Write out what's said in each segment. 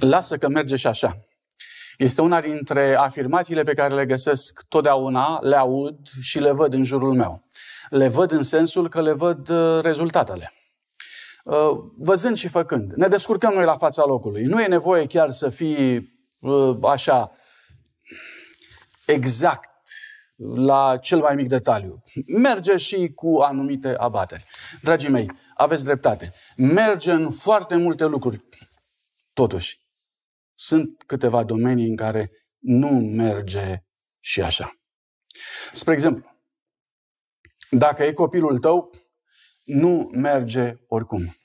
Lasă că merge și așa. Este una dintre afirmațiile pe care le găsesc totdeauna, le aud și le văd în jurul meu. Le văd în sensul că le văd uh, rezultatele. Uh, văzând și făcând. Ne descurcăm noi la fața locului. Nu e nevoie chiar să fii uh, așa exact la cel mai mic detaliu. Merge și cu anumite abateri. Dragii mei, aveți dreptate. Merge în foarte multe lucruri. Totuși, sunt câteva domenii în care nu merge și așa. Spre exemplu, dacă e copilul tău, nu merge oricum.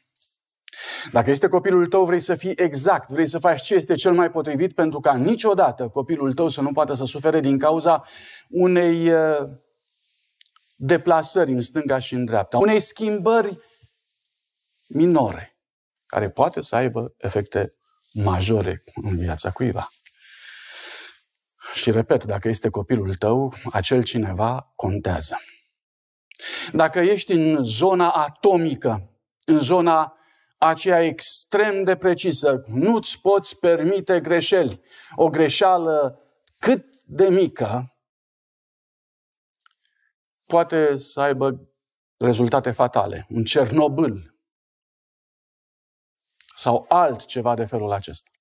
Dacă este copilul tău, vrei să fii exact, vrei să faci ce este cel mai potrivit pentru ca niciodată copilul tău să nu poată să sufere din cauza unei uh, deplasări în stânga și în dreapta, unei schimbări minore, care poate să aibă efecte majore în viața cuiva. Și repet, dacă este copilul tău, acel cineva contează. Dacă ești în zona atomică, în zona aceea extrem de precisă, nu-ți poți permite greșeli. O greșeală cât de mică poate să aibă rezultate fatale. Un Cernobâl, sau altceva de felul acesta.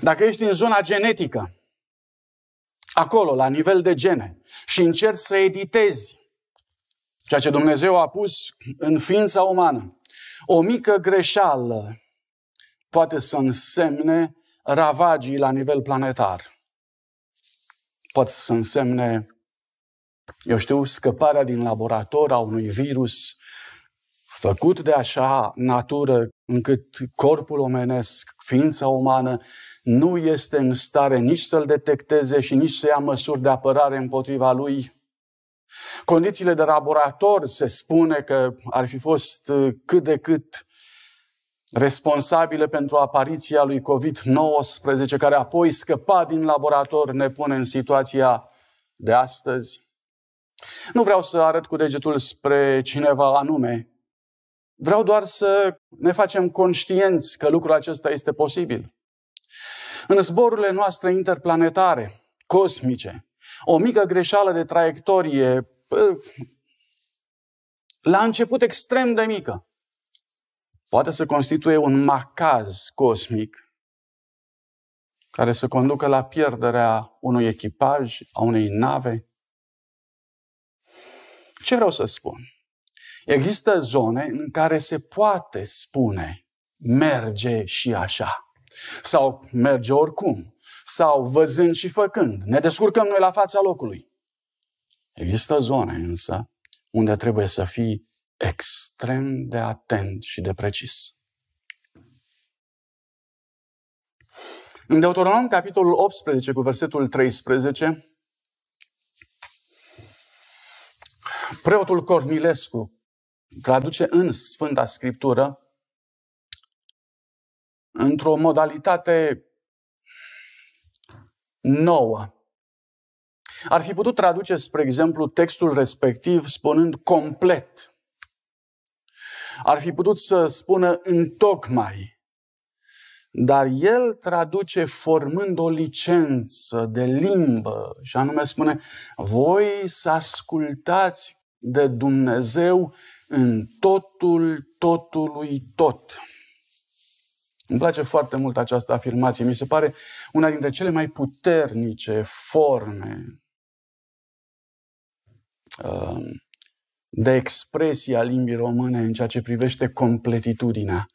Dacă ești în zona genetică, acolo, la nivel de gene, și încerci să editezi ceea ce Dumnezeu a pus în ființa umană, o mică greșeală poate să însemne ravagii la nivel planetar. Pot să însemne, eu știu, scăparea din laborator a unui virus făcut de așa natură încât corpul omenesc, ființa umană, nu este în stare nici să-l detecteze și nici să ia măsuri de apărare împotriva lui. Condițiile de laborator se spune că ar fi fost uh, cât de cât responsabile pentru apariția lui COVID-19, care apoi scăpa din laborator, ne pune în situația de astăzi. Nu vreau să arăt cu degetul spre cineva anume, Vreau doar să ne facem conștienți că lucrul acesta este posibil. În zborurile noastre interplanetare, cosmice, o mică greșeală de traiectorie, la început extrem de mică, poate să constituie un macaz cosmic care să conducă la pierderea unui echipaj, a unei nave. Ce vreau să spun? Există zone în care se poate spune merge și așa sau merge oricum sau văzând și făcând. Ne descurcăm noi la fața locului. Există zone însă unde trebuie să fii extrem de atent și de precis. În Deuteronom, capitolul 18, cu versetul 13, preotul Cornilescu traduce în Sfânta Scriptură într-o modalitate nouă. Ar fi putut traduce, spre exemplu, textul respectiv spunând complet. Ar fi putut să spună întocmai. Dar el traduce formând o licență de limbă și anume spune voi să ascultați de Dumnezeu în totul totului tot. Îmi place foarte mult această afirmație. Mi se pare una dintre cele mai puternice forme um, de expresie a limbii române în ceea ce privește completitudinea.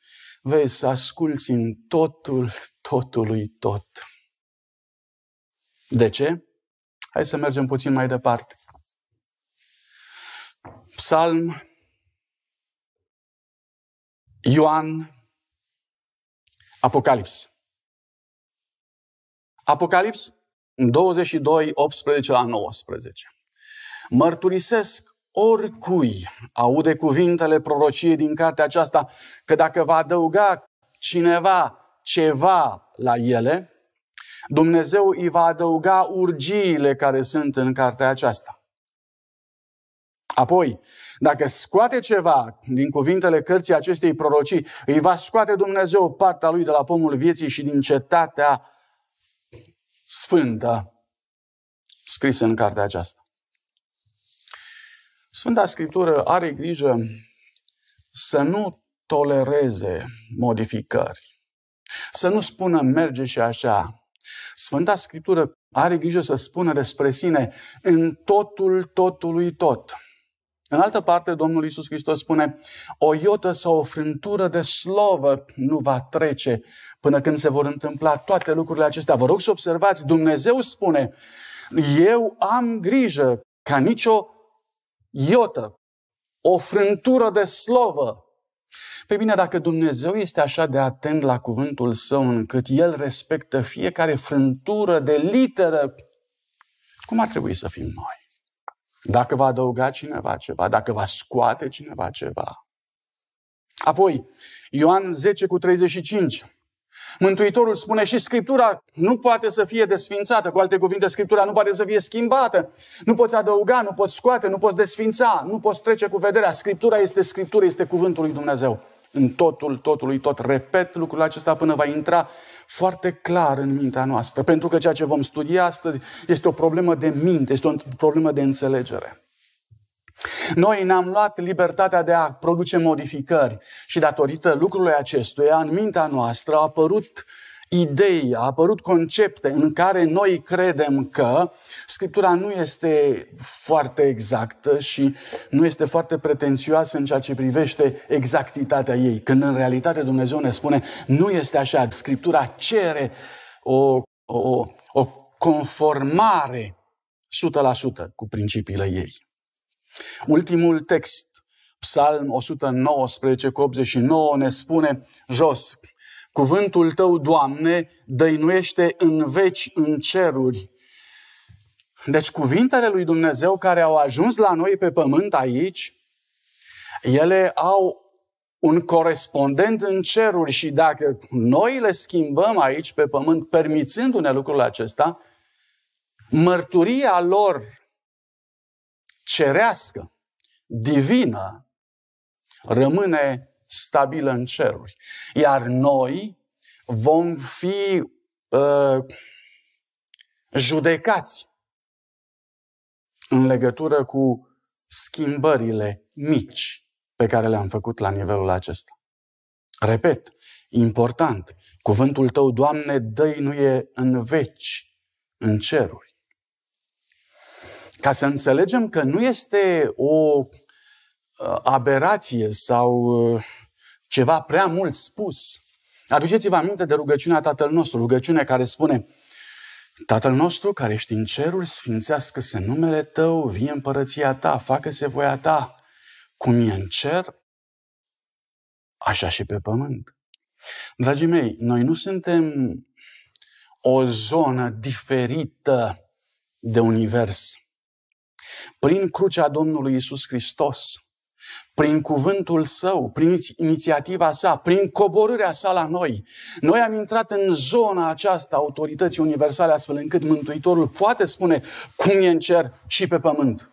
Vezi, asculți în totul totului tot. De ce? Hai să mergem puțin mai departe. Psalm Ioan, Apocalips. Apocalips 22, 18 la 19. Mărturisesc oricui aude cuvintele prorociei din cartea aceasta că dacă va adăuga cineva ceva la ele, Dumnezeu îi va adăuga urgiile care sunt în cartea aceasta. Apoi, dacă scoate ceva din cuvintele cărții acestei prorocii, îi va scoate Dumnezeu partea lui de la pomul vieții și din cetatea sfântă scrisă în cartea aceasta. Sfânta Scriptură are grijă să nu tolereze modificări, să nu spună merge și așa. Sfânta Scriptură are grijă să spună despre sine în totul, totului, tot. În altă parte, Domnul Iisus Hristos spune, o iotă sau o frântură de slovă nu va trece până când se vor întâmpla toate lucrurile acestea. Vă rog să observați, Dumnezeu spune, eu am grijă ca nicio iotă, o frântură de slovă. Pe bine, dacă Dumnezeu este așa de atent la cuvântul său încât El respectă fiecare frântură de literă, cum ar trebui să fim noi? Dacă va adăuga cineva ceva, dacă va scoate cineva ceva. Apoi, Ioan 10 cu 35. Mântuitorul spune și Scriptura nu poate să fie desfințată. Cu alte cuvinte, Scriptura nu poate să fie schimbată. Nu poți adăuga, nu poți scoate, nu poți desfința, nu poți trece cu vederea. Scriptura este Scriptura, este Cuvântul lui Dumnezeu. În totul, totul tot. Repet lucrul acesta până va intra foarte clar în mintea noastră, pentru că ceea ce vom studia astăzi este o problemă de minte, este o problemă de înțelegere. Noi ne-am luat libertatea de a produce modificări și datorită lucrurilor acestuia, în mintea noastră a apărut idei, a apărut concepte în care noi credem că Scriptura nu este foarte exactă și nu este foarte pretențioasă în ceea ce privește exactitatea ei, când în realitate Dumnezeu ne spune nu este așa, Scriptura cere o, o, o conformare 100% cu principiile ei. Ultimul text Psalm 119 cu 89 ne spune jos, Cuvântul tău, Doamne, dăinuiește în veci, în ceruri. Deci cuvintele lui Dumnezeu care au ajuns la noi pe pământ aici, ele au un corespondent în ceruri și dacă noi le schimbăm aici pe pământ, permițându-ne lucrul acesta, mărturia lor cerească, divină, rămâne stabilă în ceruri. Iar noi vom fi uh, judecați în legătură cu schimbările mici pe care le-am făcut la nivelul acesta. Repet, important, cuvântul tău, Doamne, dăinuie în veci, în ceruri. Ca să înțelegem că nu este o uh, aberație sau uh, ceva prea mult spus. Aduceți-vă aminte de rugăciunea Tatăl nostru, rugăciune care spune Tatăl nostru care ești în ceruri, sfințească-se numele Tău, vie împărăția Ta, facă-se voia Ta, cum e în cer, așa și pe pământ. Dragii mei, noi nu suntem o zonă diferită de univers. Prin crucea Domnului Isus Hristos, prin cuvântul său, prin inițiativa sa, prin coborârea sa la noi. Noi am intrat în zona aceasta autorității universale, astfel încât Mântuitorul poate spune cum e în cer și pe pământ.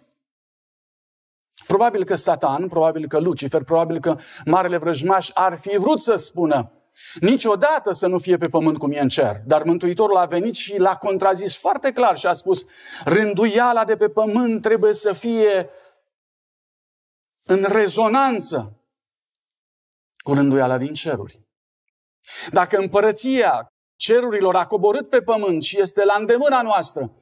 Probabil că Satan, probabil că Lucifer, probabil că marele vrăjmaș ar fi vrut să spună niciodată să nu fie pe pământ cum e în cer. Dar Mântuitorul a venit și l-a contrazis foarte clar și a spus rânduiala de pe pământ trebuie să fie în rezonanță cu rânduiala din ceruri. Dacă împărăția cerurilor a coborât pe pământ și este la îndemâna noastră,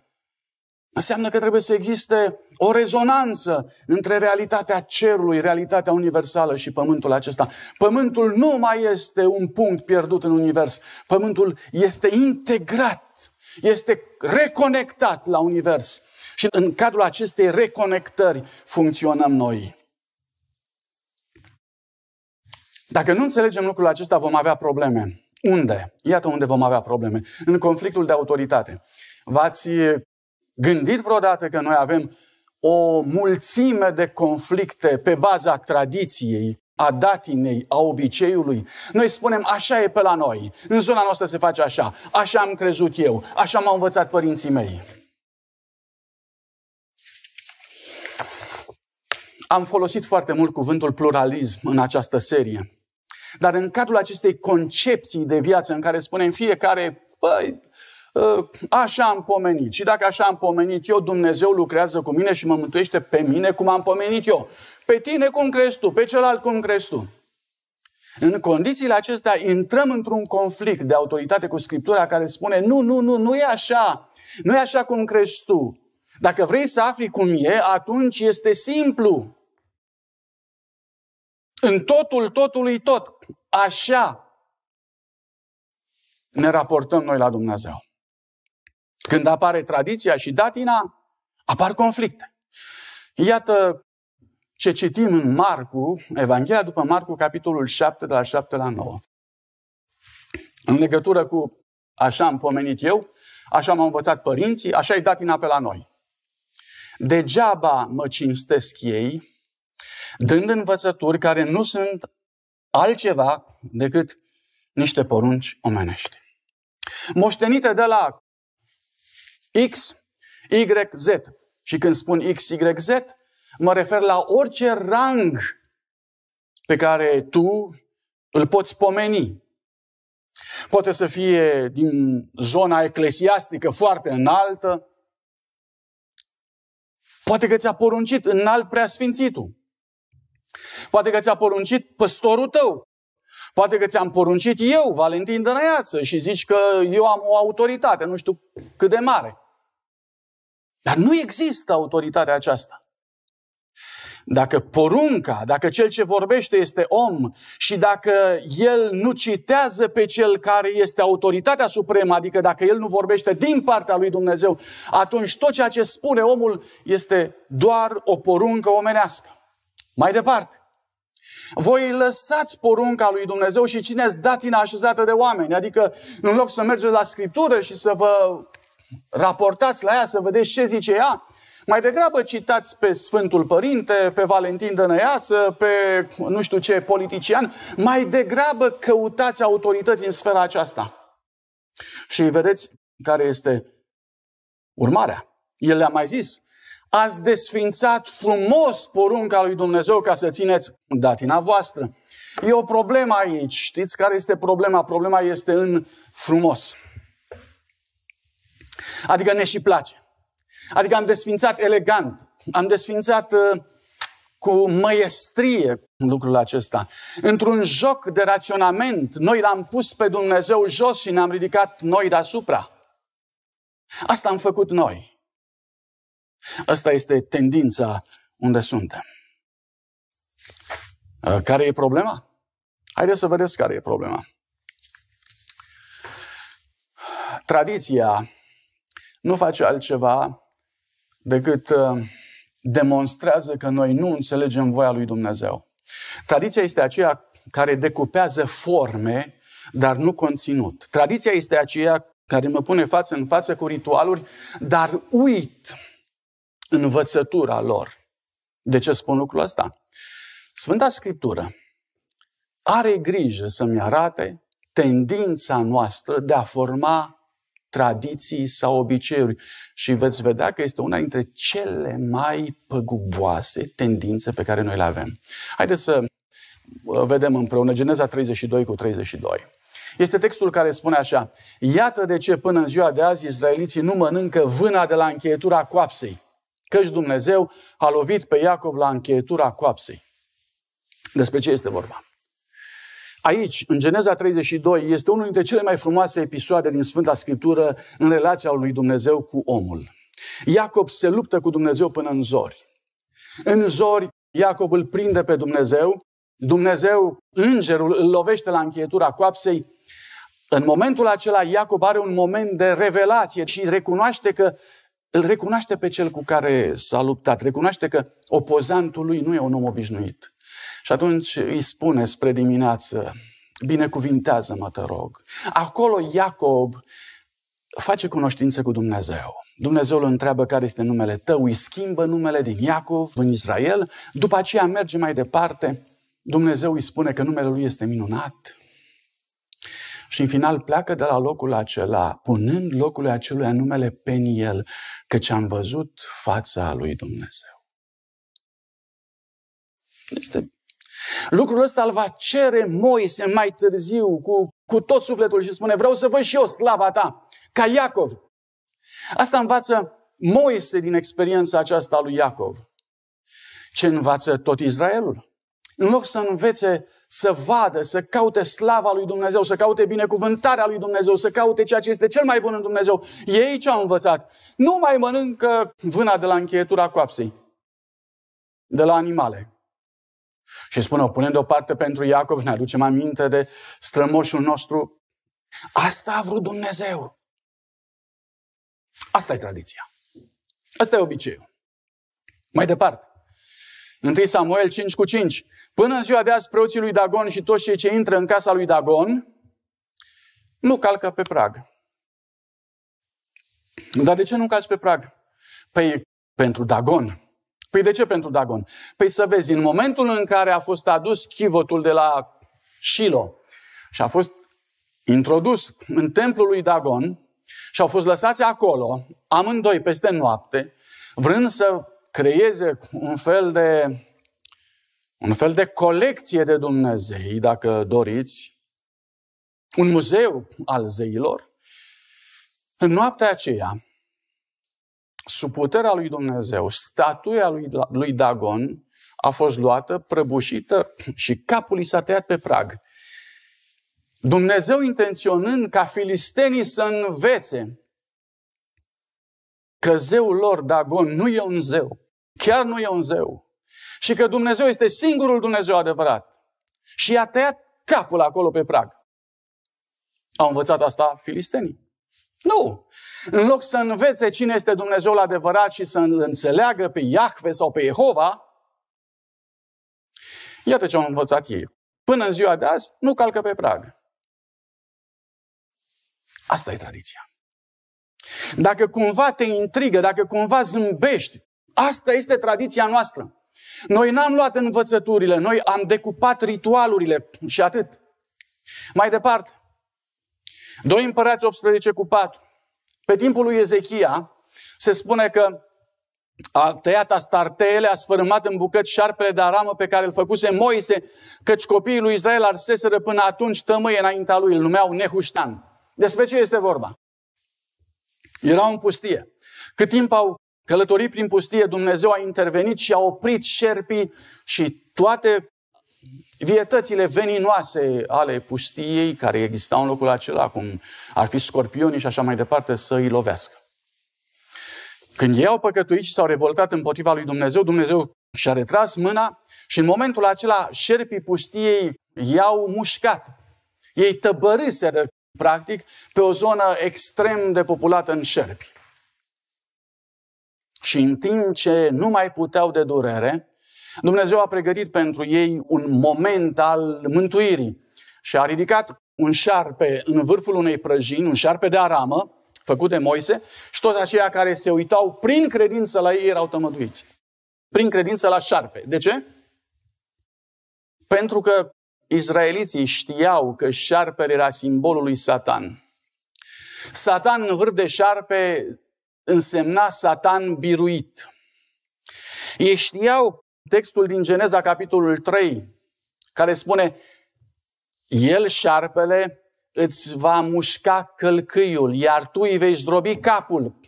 înseamnă că trebuie să existe o rezonanță între realitatea cerului, realitatea universală și pământul acesta. Pământul nu mai este un punct pierdut în univers. Pământul este integrat, este reconectat la univers. Și în cadrul acestei reconectări funcționăm noi. Dacă nu înțelegem lucrul acesta, vom avea probleme. Unde? Iată unde vom avea probleme. În conflictul de autoritate. V-ați gândit vreodată că noi avem o mulțime de conflicte pe baza tradiției, a datinei, a obiceiului. Noi spunem, așa e pe la noi, în zona noastră se face așa, așa am crezut eu, așa m-au învățat părinții mei. Am folosit foarte mult cuvântul pluralism în această serie. Dar în cadrul acestei concepții de viață în care spunem fiecare, păi, așa am pomenit. Și dacă așa am pomenit eu, Dumnezeu lucrează cu mine și mă mântuiește pe mine cum am pomenit eu. Pe tine cum crezi tu, pe celălalt cum crezi tu. În condițiile acestea intrăm într-un conflict de autoritate cu Scriptura care spune nu, nu, nu, nu e așa. Nu e așa cum crezi tu. Dacă vrei să afli cum e, atunci este simplu. În totul, totului, tot. Așa ne raportăm noi la Dumnezeu. Când apare tradiția și datina, apar conflicte. Iată ce citim în Marcu, Evanghelia după Marcu, capitolul 7, de la 7 la 9. În legătură cu așa am pomenit eu, așa m-au învățat părinții, așa e datina pe la noi. Degeaba mă cinstesc ei, dând învățături care nu sunt altceva decât niște porunci omenești. Moștenite de la X, Y, Z. Și când spun X, Y, Z, mă refer la orice rang pe care tu îl poți pomeni. Poate să fie din zona eclesiastică foarte înaltă, poate că ți-a poruncit înalt preasfințitul. Poate că ți-a poruncit păstorul tău. Poate că ți-am poruncit eu, Valentin Dănăiață, și zici că eu am o autoritate, nu știu cât de mare. Dar nu există autoritatea aceasta. Dacă porunca, dacă cel ce vorbește este om și dacă el nu citează pe cel care este autoritatea supremă, adică dacă el nu vorbește din partea lui Dumnezeu, atunci tot ceea ce spune omul este doar o poruncă omenească. Mai departe, voi lăsați porunca lui Dumnezeu și cine ați dat așezată de oameni. Adică, în loc să mergeți la Scriptură și să vă raportați la ea, să vedeți ce zice ea, mai degrabă citați pe Sfântul Părinte, pe Valentin Dănăiață, pe nu știu ce politician, mai degrabă căutați autorități în sfera aceasta. Și vedeți care este urmarea. El le-a mai zis, ați desfințat frumos porunca lui Dumnezeu ca să țineți datina voastră. E o problemă aici. Știți care este problema? Problema este în frumos. Adică ne și place. Adică am desfințat elegant, am desfințat uh, cu măiestrie lucrul acesta. Într-un joc de raționament, noi l-am pus pe Dumnezeu jos și ne-am ridicat noi deasupra. Asta am făcut noi. Asta este tendința unde suntem. Care e problema? Haideți să vedeți care e problema. Tradiția nu face altceva decât demonstrează că noi nu înțelegem voia lui Dumnezeu. Tradiția este aceea care decupează forme, dar nu conținut. Tradiția este aceea care mă pune față în față cu ritualuri, dar uit învățătura lor. De ce spun lucrul ăsta? Sfânta Scriptură are grijă să-mi arate tendința noastră de a forma tradiții sau obiceiuri. Și veți vedea că este una dintre cele mai păguboase tendințe pe care noi le avem. Haideți să uh, vedem împreună Geneza 32 cu 32. Este textul care spune așa, Iată de ce până în ziua de azi izraeliții nu mănâncă vâna de la încheietura coapsei, Căci Dumnezeu a lovit pe Iacov la încheietura coapsei. Despre ce este vorba? Aici, în Geneza 32, este unul dintre cele mai frumoase episoade din Sfânta Scriptură în relația lui Dumnezeu cu omul. Iacob se luptă cu Dumnezeu până în zori. În zori, Iacob îl prinde pe Dumnezeu, Dumnezeu, îngerul, îl lovește la încheietura coapsei. În momentul acela, Iacob are un moment de revelație și recunoaște că îl recunoaște pe cel cu care s-a luptat, recunoaște că opozantul lui nu e un om obișnuit. Și atunci îi spune spre dimineață, binecuvintează-mă, te rog. Acolo Iacob face cunoștință cu Dumnezeu. Dumnezeu îl întreabă care este numele tău, îi schimbă numele din Iacov în Israel, după aceea merge mai departe, Dumnezeu îi spune că numele lui este minunat și în final pleacă de la locul acela, punând locul acelui numele Peniel, căci am văzut fața lui Dumnezeu. Este... Lucrul ăsta îl va cere Moise mai târziu cu, cu tot sufletul și spune vreau să văd și eu slava ta, ca Iacov. Asta învață Moise din experiența aceasta a lui Iacov. Ce învață tot Israelul? În loc să învețe să vadă, să caute slava lui Dumnezeu, să caute binecuvântarea lui Dumnezeu, să caute ceea ce este cel mai bun în Dumnezeu. Ei ce au învățat? Nu mai mănâncă vâna de la încheietura coapsei, de la animale. Și spune, o punem deoparte pentru Iacov, ne aducem aminte de strămoșul nostru. Asta a vrut Dumnezeu. Asta e tradiția. Asta e obiceiul. Mai departe. 1 Samuel 5 cu 5. Până în ziua de azi, preoții lui Dagon și toți cei ce intră în casa lui Dagon nu calcă pe prag. Dar de ce nu calci pe prag? Păi pentru Dagon. Păi de ce pentru Dagon? Păi să vezi, în momentul în care a fost adus chivotul de la Shilo și a fost introdus în templul lui Dagon și au fost lăsați acolo, amândoi peste noapte, vrând să creeze un fel de un fel de colecție de Dumnezei, dacă doriți, un muzeu al zeilor, în noaptea aceea, sub puterea lui Dumnezeu, statuia lui, Dagon a fost luată, prăbușită și capul i s-a tăiat pe prag. Dumnezeu intenționând ca filistenii să învețe că zeul lor, Dagon, nu e un zeu. Chiar nu e un zeu și că Dumnezeu este singurul Dumnezeu adevărat. Și i-a tăiat capul acolo pe prag. Au învățat asta filistenii. Nu! În loc să învețe cine este Dumnezeul adevărat și să înțeleagă pe Iahve sau pe Jehova, iată ce au învățat ei. Până în ziua de azi, nu calcă pe prag. Asta e tradiția. Dacă cumva te intrigă, dacă cumva zâmbești, asta este tradiția noastră. Noi n-am luat învățăturile, noi am decupat ritualurile și atât. Mai departe, 2 împărați 18 cu 4. Pe timpul lui Ezechia se spune că a tăiat astarteele, a sfărâmat în bucăți șarpele de aramă pe care îl făcuse Moise, căci copiii lui Israel arseseră până atunci tămâie înaintea lui, îl numeau Nehuștan. Despre ce este vorba? Erau în pustie. Cât timp au călătorii prin pustie, Dumnezeu a intervenit și a oprit șerpii și toate vietățile veninoase ale pustiei care existau în locul acela, cum ar fi scorpionii și așa mai departe, să îi lovească. Când ei au păcătuit și s-au revoltat împotriva lui Dumnezeu, Dumnezeu și-a retras mâna și în momentul acela șerpii pustiei i-au mușcat. Ei tăbăriseră, practic, pe o zonă extrem de populată în șerpi. Și în timp ce nu mai puteau de durere, Dumnezeu a pregătit pentru ei un moment al mântuirii și a ridicat un șarpe în vârful unei prăjini, un șarpe de aramă, făcut de Moise, și toți aceia care se uitau prin credință la ei erau tămăduiți. Prin credință la șarpe. De ce? Pentru că Izraeliții știau că șarpele era simbolul lui Satan. Satan în vârf de șarpe însemna Satan biruit. Ei știau textul din Geneza, capitolul 3, care spune El, șarpele, îți va mușca călcâiul, iar tu îi vei zdrobi capul.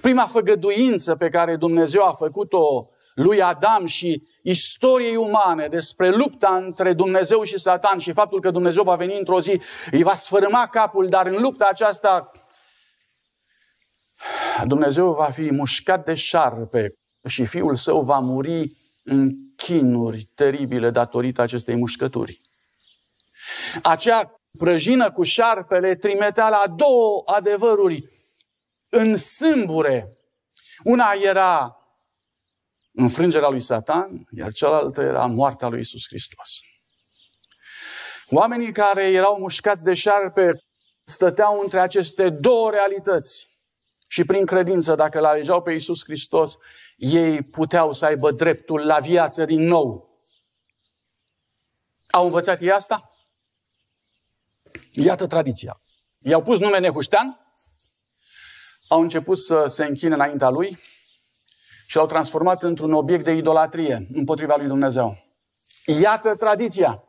Prima făgăduință pe care Dumnezeu a făcut-o lui Adam și istoriei umane despre lupta între Dumnezeu și Satan și faptul că Dumnezeu va veni într-o zi, îi va sfârma capul, dar în lupta aceasta Dumnezeu va fi mușcat de șarpe și fiul său va muri în chinuri teribile datorită acestei mușcături. Acea prăjină cu șarpele trimitea la două adevăruri în sâmbure. Una era înfrângerea lui Satan, iar cealaltă era moartea lui Isus Hristos. Oamenii care erau mușcați de șarpe stăteau între aceste două realități și prin credință, dacă îl alegeau pe Iisus Hristos, ei puteau să aibă dreptul la viață din nou. Au învățat ei asta? Iată tradiția. I-au pus nume Nehuștean, au început să se închine înaintea lui și l-au transformat într-un obiect de idolatrie împotriva lui Dumnezeu. Iată tradiția.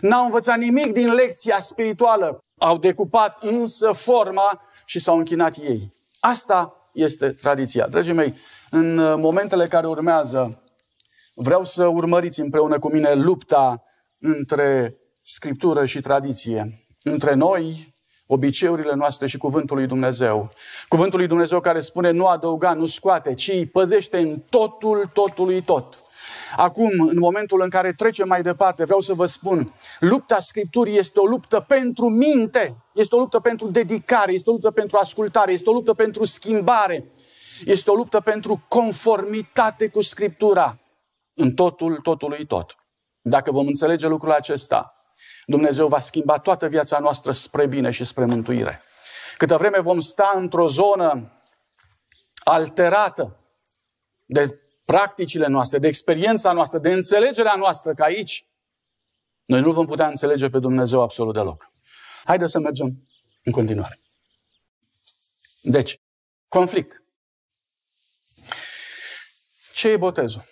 N-au învățat nimic din lecția spirituală. Au decupat însă forma și s-au închinat ei. Asta este tradiția. Dragii mei, în uh, momentele care urmează, vreau să urmăriți împreună cu mine lupta între scriptură și tradiție, între noi, obiceiurile noastre și cuvântul lui Dumnezeu. Cuvântul lui Dumnezeu care spune nu adăuga, nu scoate, ci îi păzește în totul, totului tot. Acum, în momentul în care trecem mai departe, vreau să vă spun, lupta Scripturii este o luptă pentru minte, este o luptă pentru dedicare, este o luptă pentru ascultare, este o luptă pentru schimbare, este o luptă pentru conformitate cu Scriptura în totul, totului tot. Dacă vom înțelege lucrul acesta, Dumnezeu va schimba toată viața noastră spre bine și spre mântuire. Câtă vreme vom sta într-o zonă alterată de practicile noastre, de experiența noastră, de înțelegerea noastră, că aici noi nu vom putea înțelege pe Dumnezeu absolut deloc. Haideți să mergem în continuare. Deci, conflict. Ce e botezul?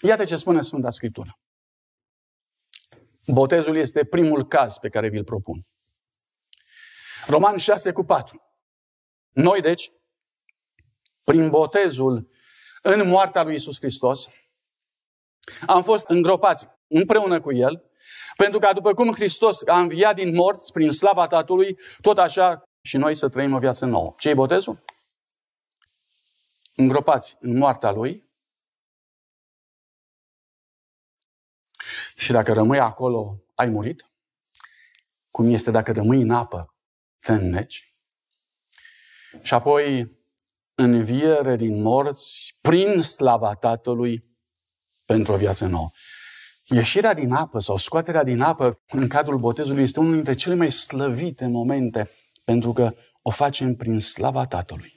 Iată ce spune Sfânta Scriptură. Botezul este primul caz pe care vi-l propun. Roman 6 cu 4. Noi, deci, prin botezul în moartea lui Isus Hristos, am fost îngropați împreună cu El, pentru că după cum Hristos a înviat din morți prin slava Tatălui, tot așa și noi să trăim o viață nouă. ce e botezul? Îngropați în moartea Lui și dacă rămâi acolo, ai murit? Cum este dacă rămâi în apă, te înneci? Și apoi înviere din morți prin slava Tatălui pentru o viață nouă. Ieșirea din apă sau scoaterea din apă în cadrul botezului este unul dintre cele mai slăvite momente pentru că o facem prin slava Tatălui.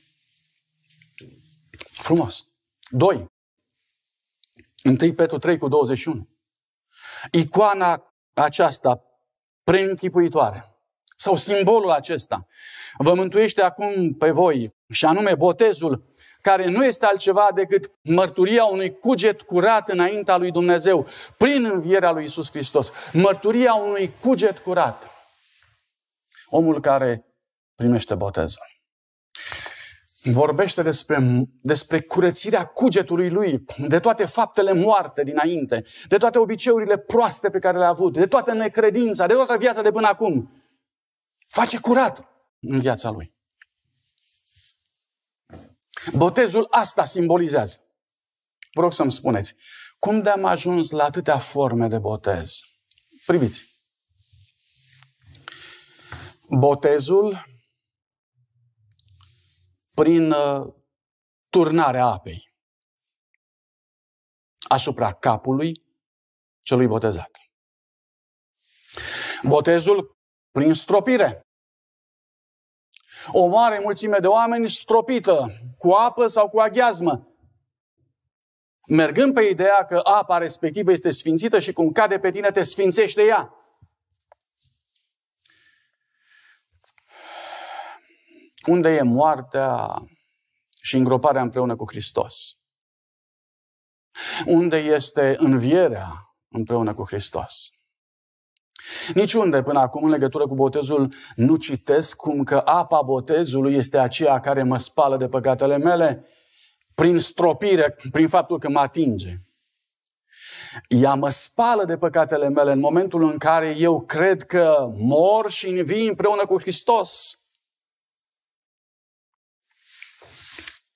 Frumos. 2. 1 Petru 3 cu 21. Icoana aceasta preînchipuitoare sau simbolul acesta vă mântuiește acum pe voi și anume botezul, care nu este altceva decât mărturia unui cuget curat înaintea lui Dumnezeu, prin învierea lui Isus Hristos. Mărturia unui cuget curat. Omul care primește botezul. Vorbește despre, despre curățirea cugetului lui, de toate faptele moarte dinainte, de toate obiceiurile proaste pe care le-a avut, de toată necredința, de toată viața de până acum. Face curat în viața lui. Botezul asta simbolizează. Vă rog să-mi spuneți, cum de-am ajuns la atâtea forme de botez? Priviți. Botezul prin uh, turnarea apei asupra capului celui botezat. Botezul prin stropire o mare mulțime de oameni stropită cu apă sau cu aghiazmă. Mergând pe ideea că apa respectivă este sfințită și cum cade pe tine te sfințește ea. Unde e moartea și îngroparea împreună cu Hristos? Unde este învierea împreună cu Hristos? Niciunde până acum în legătură cu botezul nu citesc cum că apa botezului este aceea care mă spală de păcatele mele prin stropire, prin faptul că mă atinge. Ea mă spală de păcatele mele în momentul în care eu cred că mor și învii împreună cu Hristos.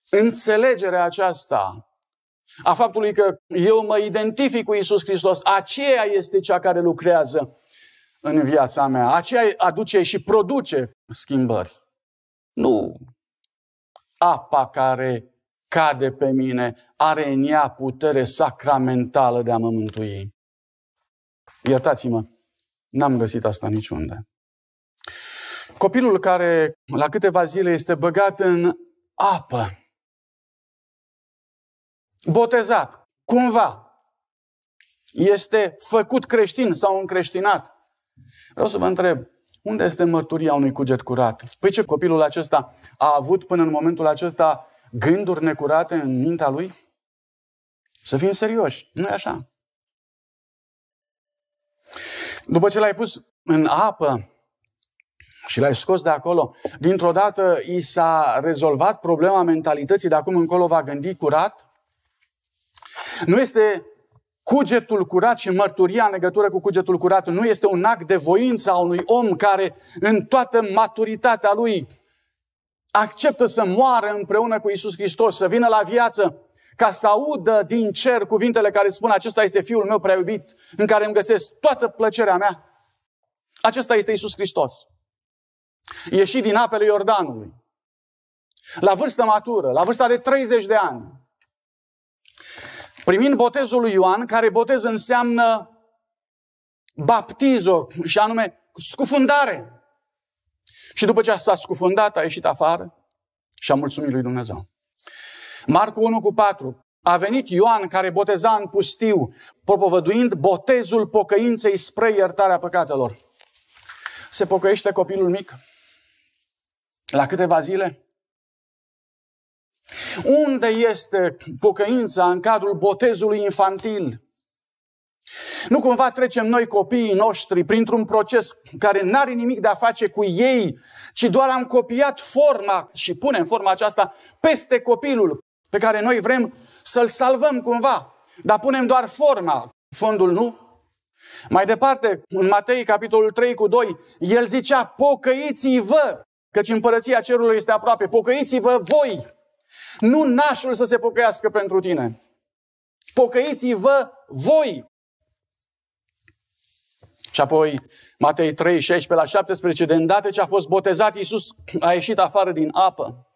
Înțelegerea aceasta a faptului că eu mă identific cu Isus Hristos, aceea este cea care lucrează în viața mea. Aceea aduce și produce schimbări. Nu apa care cade pe mine are în ea putere sacramentală de a mă mântui. Iertați-mă, n-am găsit asta niciunde. Copilul care la câteva zile este băgat în apă, botezat, cumva, este făcut creștin sau încreștinat, Vreau să vă întreb, unde este mărturia unui cuget curat? Păi ce copilul acesta a avut până în momentul acesta gânduri necurate în mintea lui? Să fim serioși, nu e așa. După ce l-ai pus în apă și l-ai scos de acolo, dintr-o dată i s-a rezolvat problema mentalității, de acum încolo va gândi curat? Nu este Cugetul curat și mărturia în legătură cu cugetul curat nu este un act de voință a unui om care în toată maturitatea lui acceptă să moară împreună cu Isus Hristos, să vină la viață, ca să audă din cer cuvintele care spun acesta este Fiul meu prea iubit, în care îmi găsesc toată plăcerea mea. Acesta este Isus Hristos. Ieșit din apele Iordanului, la vârstă matură, la vârsta de 30 de ani, Primind botezul lui Ioan, care botez înseamnă baptizo, și anume scufundare. Și după ce s-a scufundat, a ieșit afară și a mulțumit lui Dumnezeu. Marcu 1 cu 4. A venit Ioan care boteza în pustiu, propovăduind botezul pocăinței spre iertarea păcatelor. Se pocăiește copilul mic? La câteva zile? Unde este pocăința în cadrul botezului infantil? Nu cumva trecem noi copiii noștri printr-un proces care nu are nimic de a face cu ei, ci doar am copiat forma și punem forma aceasta peste copilul pe care noi vrem să-l salvăm cumva, dar punem doar forma, fondul nu. Mai departe, în Matei, capitolul 3 cu 2, el zicea, pocăiți-vă, căci împărăția cerului este aproape, pocăiți-vă voi, nu nașul să se pocăiască pentru tine. Pocăiți-vă voi. Și apoi Matei 3, 16 la 17, de îndată ce a fost botezat, Iisus a ieșit afară din apă.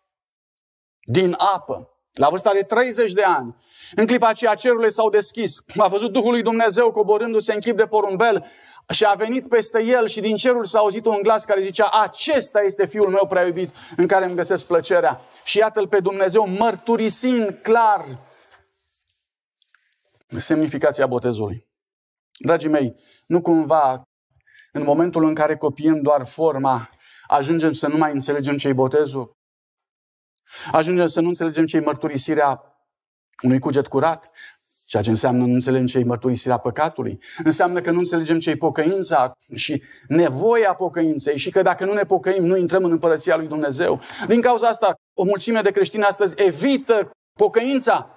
Din apă. La vârsta de 30 de ani, în clipa aceea cerurile s-au deschis. A văzut Duhul lui Dumnezeu coborându-se în chip de porumbel și a venit peste el și din cerul s-a auzit un glas care zicea, acesta este fiul meu prea iubit în care îmi găsesc plăcerea. Și iată-l pe Dumnezeu mărturisind clar semnificația botezului. Dragii mei, nu cumva în momentul în care copiem doar forma, ajungem să nu mai înțelegem ce-i botezul? Ajungem să nu înțelegem ce-i mărturisirea unui cuget curat? Ceea ce înseamnă nu înțelegem ce e mărturisirea păcatului. Înseamnă că nu înțelegem ce e pocăința și nevoia pocăinței și că dacă nu ne pocăim, nu intrăm în împărăția lui Dumnezeu. Din cauza asta, o mulțime de creștini astăzi evită pocăința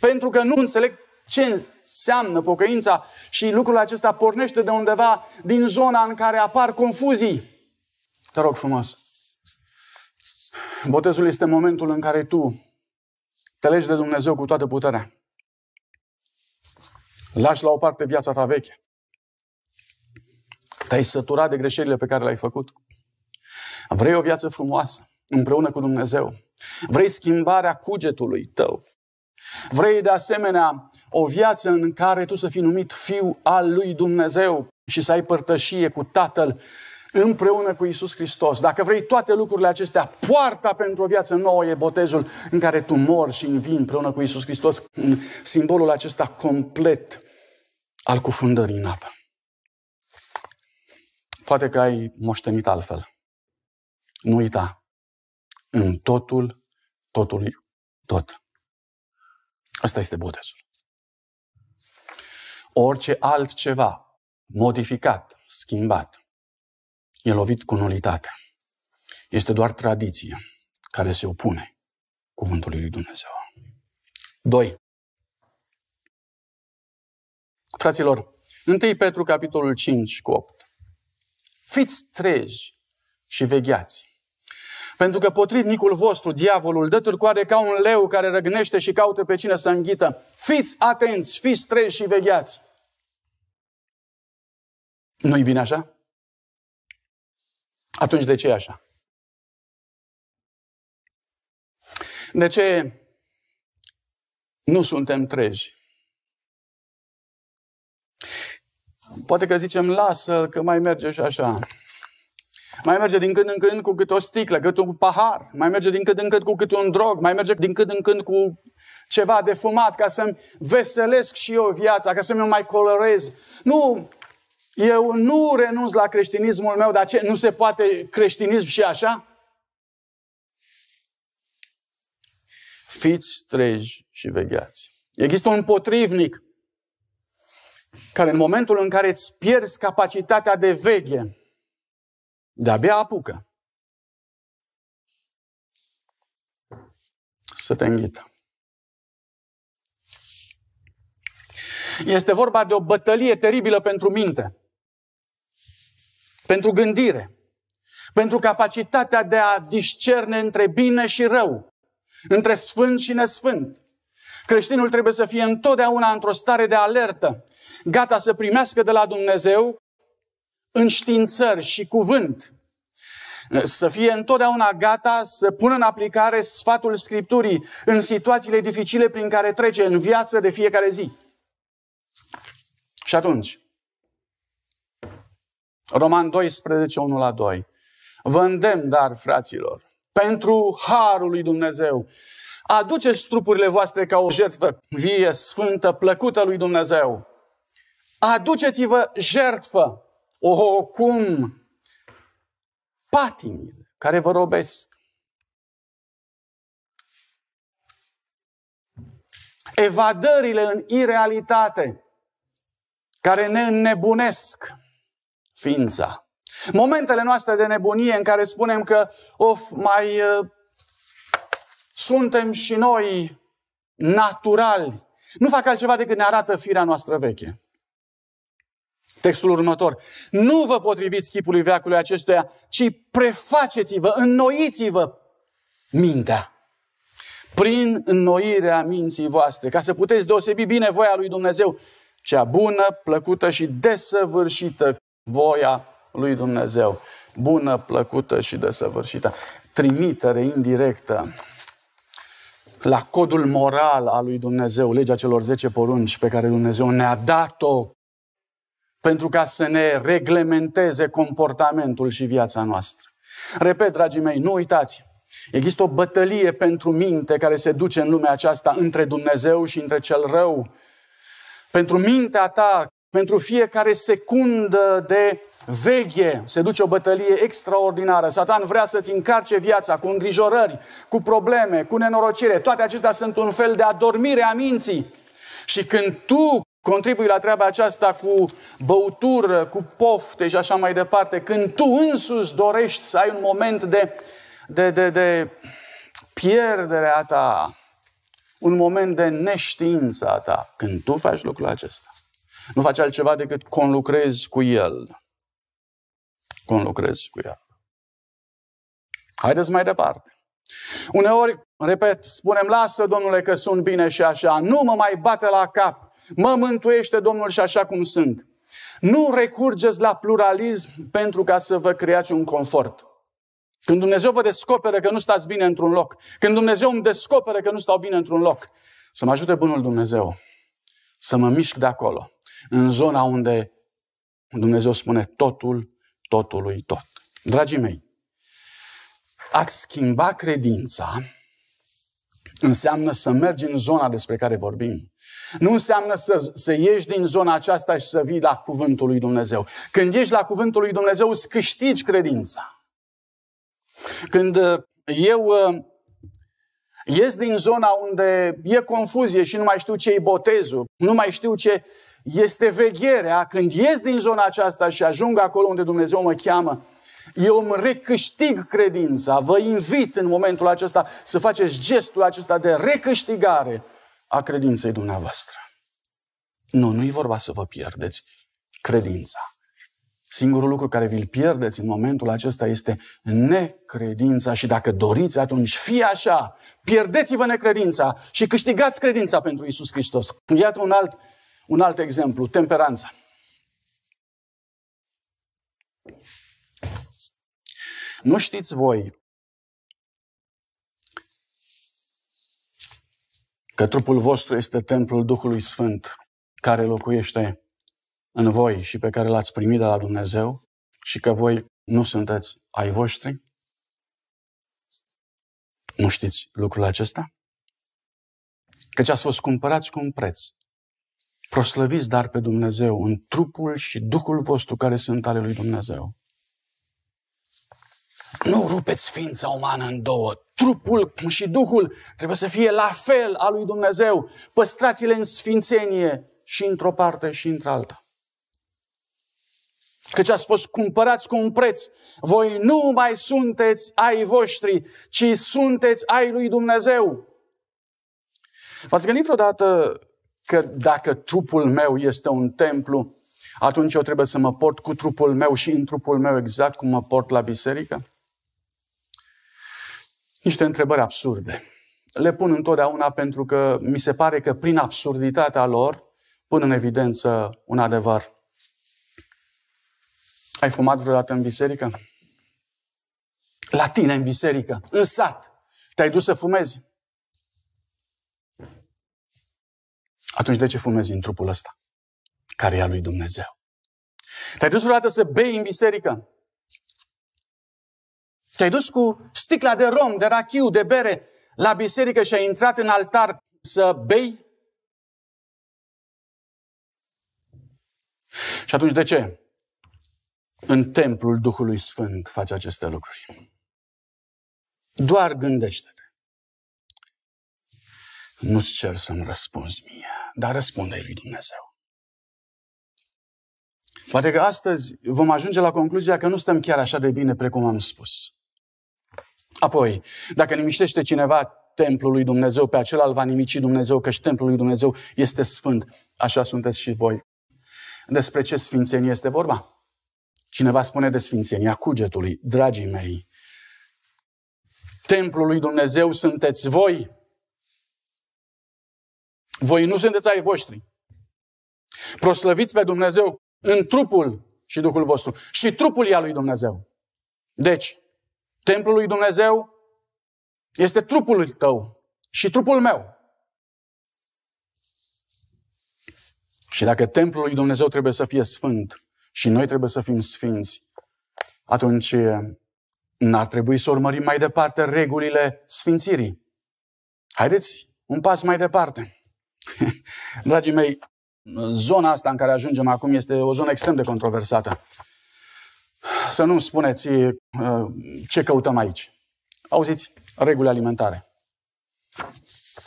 pentru că nu înțeleg ce înseamnă pocăința și lucrul acesta pornește de undeva din zona în care apar confuzii. Te rog frumos. Botezul este momentul în care tu te legi de Dumnezeu cu toată puterea. Lași la o parte viața ta veche. Te-ai săturat de greșelile pe care le-ai făcut. Vrei o viață frumoasă, împreună cu Dumnezeu. Vrei schimbarea cugetului tău. Vrei de asemenea o viață în care tu să fii numit fiu al lui Dumnezeu și să ai părtășie cu Tatăl împreună cu Isus Hristos. Dacă vrei toate lucrurile acestea, poarta pentru o viață nouă e botezul în care tu mori și învii împreună cu Isus Hristos, simbolul acesta complet al cufundării în apă. Poate că ai moștenit altfel. Nu uita, în totul, totul, tot. Asta este botezul. Orice altceva modificat, schimbat, e lovit cu nulitate. Este doar tradiție care se opune cuvântului lui Dumnezeu. 2. Fraților, 1 Petru, capitolul 5 cu 8. Fiți treji și vegheați. Pentru că potrivnicul vostru, diavolul, dă târcoare ca un leu care răgnește și caută pe cine să înghită. Fiți atenți, fiți treji și vegheați. Nu-i bine așa? Atunci de ce e așa? De ce nu suntem treji? Poate că zicem, lasă că mai merge și așa. Mai merge din când în când cu câte o sticlă, cât un pahar, mai merge din când în când cu câte un drog, mai merge din când în când cu ceva de fumat ca să-mi veselesc și eu viața, ca să-mi mai colorez. Nu, eu nu renunț la creștinismul meu, dar ce? Nu se poate creștinism și așa? Fiți treji și vegheați. Există un potrivnic care în momentul în care îți pierzi capacitatea de veghe, de-abia apucă să te înghită. Este vorba de o bătălie teribilă pentru minte pentru gândire, pentru capacitatea de a discerne între bine și rău, între sfânt și nesfânt. Creștinul trebuie să fie întotdeauna într-o stare de alertă, gata să primească de la Dumnezeu înștiințări și cuvânt, să fie întotdeauna gata să pună în aplicare sfatul Scripturii în situațiile dificile prin care trece în viață de fiecare zi. Și atunci, Roman 12, 1 la 2. Vă îndemn, dar, fraților, pentru harul lui Dumnezeu, aduceți trupurile voastre ca o jertfă vie, sfântă, plăcută lui Dumnezeu. Aduceți-vă jertfă, o cum patimile care vă robesc. Evadările în irealitate care ne înnebunesc ființa. Momentele noastre de nebunie în care spunem că, of, mai uh, suntem și noi naturali, nu fac altceva decât ne arată firea noastră veche. Textul următor. Nu vă potriviți chipului veacului acestuia, ci prefaceți-vă, înnoiți-vă mintea. Prin înnoirea minții voastre, ca să puteți deosebi bine voia lui Dumnezeu, cea bună, plăcută și desăvârșită voia lui Dumnezeu, bună, plăcută și desăvârșită. Trimitere indirectă la codul moral al lui Dumnezeu, legea celor 10 porunci pe care Dumnezeu ne-a dat-o pentru ca să ne reglementeze comportamentul și viața noastră. Repet, dragii mei, nu uitați, există o bătălie pentru minte care se duce în lumea aceasta între Dumnezeu și între cel rău. Pentru mintea ta pentru fiecare secundă de veghe se duce o bătălie extraordinară. Satan vrea să-ți încarce viața cu îngrijorări, cu probleme, cu nenorocire. Toate acestea sunt un fel de adormire a minții. Și când tu contribui la treaba aceasta cu băutură, cu pofte și așa mai departe, când tu însuți dorești să ai un moment de, de, de, de pierderea ta, un moment de neștiință a ta, când tu faci lucrul acesta, nu faci altceva decât conlucrezi cu El. Conlucrezi cu El. Haideți mai departe. Uneori, repet, spunem, lasă, Domnule, că sunt bine și așa, nu mă mai bate la cap, mă mântuiește Domnul și așa cum sunt. Nu recurgeți la pluralism pentru ca să vă creați un confort. Când Dumnezeu vă descoperă că nu stați bine într-un loc, când Dumnezeu îmi descoperă că nu stau bine într-un loc, să mă ajute Bunul Dumnezeu să mă mișc de acolo, în zona unde Dumnezeu spune totul, totului tot. Dragii mei, ați schimba credința înseamnă să mergi în zona despre care vorbim. Nu înseamnă să, să ieși din zona aceasta și să vii la cuvântul lui Dumnezeu. Când ieși la cuvântul lui Dumnezeu, îți câștigi credința. Când uh, eu uh, ies din zona unde e confuzie și nu mai știu ce e botezul, nu mai știu ce este vegherea, când ies din zona aceasta și ajung acolo unde Dumnezeu mă cheamă, eu îmi recâștig credința. Vă invit în momentul acesta să faceți gestul acesta de recâștigare a credinței dumneavoastră. Nu, nu e vorba să vă pierdeți credința. Singurul lucru care vi-l pierdeți în momentul acesta este necredința și dacă doriți, atunci fie așa, pierdeți-vă necredința și câștigați credința pentru Isus Hristos. Iată un alt un alt exemplu, temperanța. Nu știți voi că trupul vostru este templul Duhului Sfânt care locuiește în voi și pe care l-ați primit de la Dumnezeu și că voi nu sunteți ai voștri? Nu știți lucrul acesta? Căci ați fost cumpărați cu un preț. Proslăviți dar pe Dumnezeu în trupul și Duhul vostru care sunt ale lui Dumnezeu. Nu rupeți ființa umană în două. Trupul și Duhul trebuie să fie la fel al lui Dumnezeu. Păstrați-le în sfințenie și într-o parte și într-alta. Căci ați fost cumpărați cu un preț. Voi nu mai sunteți ai voștri, ci sunteți ai lui Dumnezeu. V-ați gândit vreodată că dacă trupul meu este un templu, atunci eu trebuie să mă port cu trupul meu și în trupul meu exact cum mă port la biserică? Niște întrebări absurde. Le pun întotdeauna pentru că mi se pare că prin absurditatea lor pun în evidență un adevăr. Ai fumat vreodată în biserică? La tine în biserică, în sat. Te-ai dus să fumezi? atunci de ce fumezi în trupul ăsta? Care e al lui Dumnezeu? Te-ai dus vreodată să bei în biserică? Te-ai dus cu sticla de rom, de rachiu, de bere la biserică și ai intrat în altar să bei? Și atunci de ce? În templul Duhului Sfânt face aceste lucruri. Doar gândește-te. Nu-ți cer să-mi răspunzi mie, dar răspunde lui Dumnezeu. Poate că astăzi vom ajunge la concluzia că nu stăm chiar așa de bine precum am spus. Apoi, dacă nimiștește cineva templul lui Dumnezeu, pe acela îl va nimici Dumnezeu, căci templul lui Dumnezeu este sfânt. Așa sunteți și voi. Despre ce sfințenie este vorba? Cineva spune de sfințenia cugetului. Dragii mei, templul lui Dumnezeu sunteți voi. Voi nu sunteți ai voștri. Proslăviți pe Dumnezeu în trupul și Duhul vostru. Și trupul ia lui Dumnezeu. Deci, templul lui Dumnezeu este trupul tău și trupul meu. Și dacă templul lui Dumnezeu trebuie să fie sfânt și noi trebuie să fim sfinți, atunci eh, n-ar trebui să urmărim mai departe regulile sfințirii. Haideți un pas mai departe. Dragii mei, zona asta în care ajungem acum este o zonă extrem de controversată. Să nu-mi spuneți uh, ce căutăm aici. Auziți? Reguli alimentare.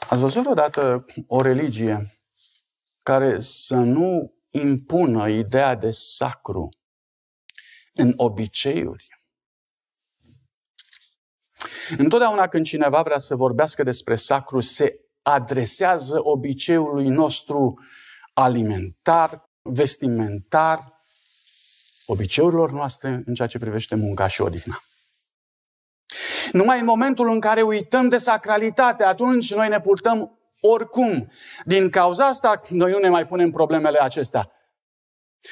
Ați văzut vreodată o religie care să nu impună ideea de sacru în obiceiuri? Întotdeauna când cineva vrea să vorbească despre sacru, se adresează obiceiului nostru alimentar, vestimentar, obiceiurilor noastre în ceea ce privește munca și odihna. Numai în momentul în care uităm de sacralitate, atunci noi ne purtăm oricum. Din cauza asta, noi nu ne mai punem problemele acestea.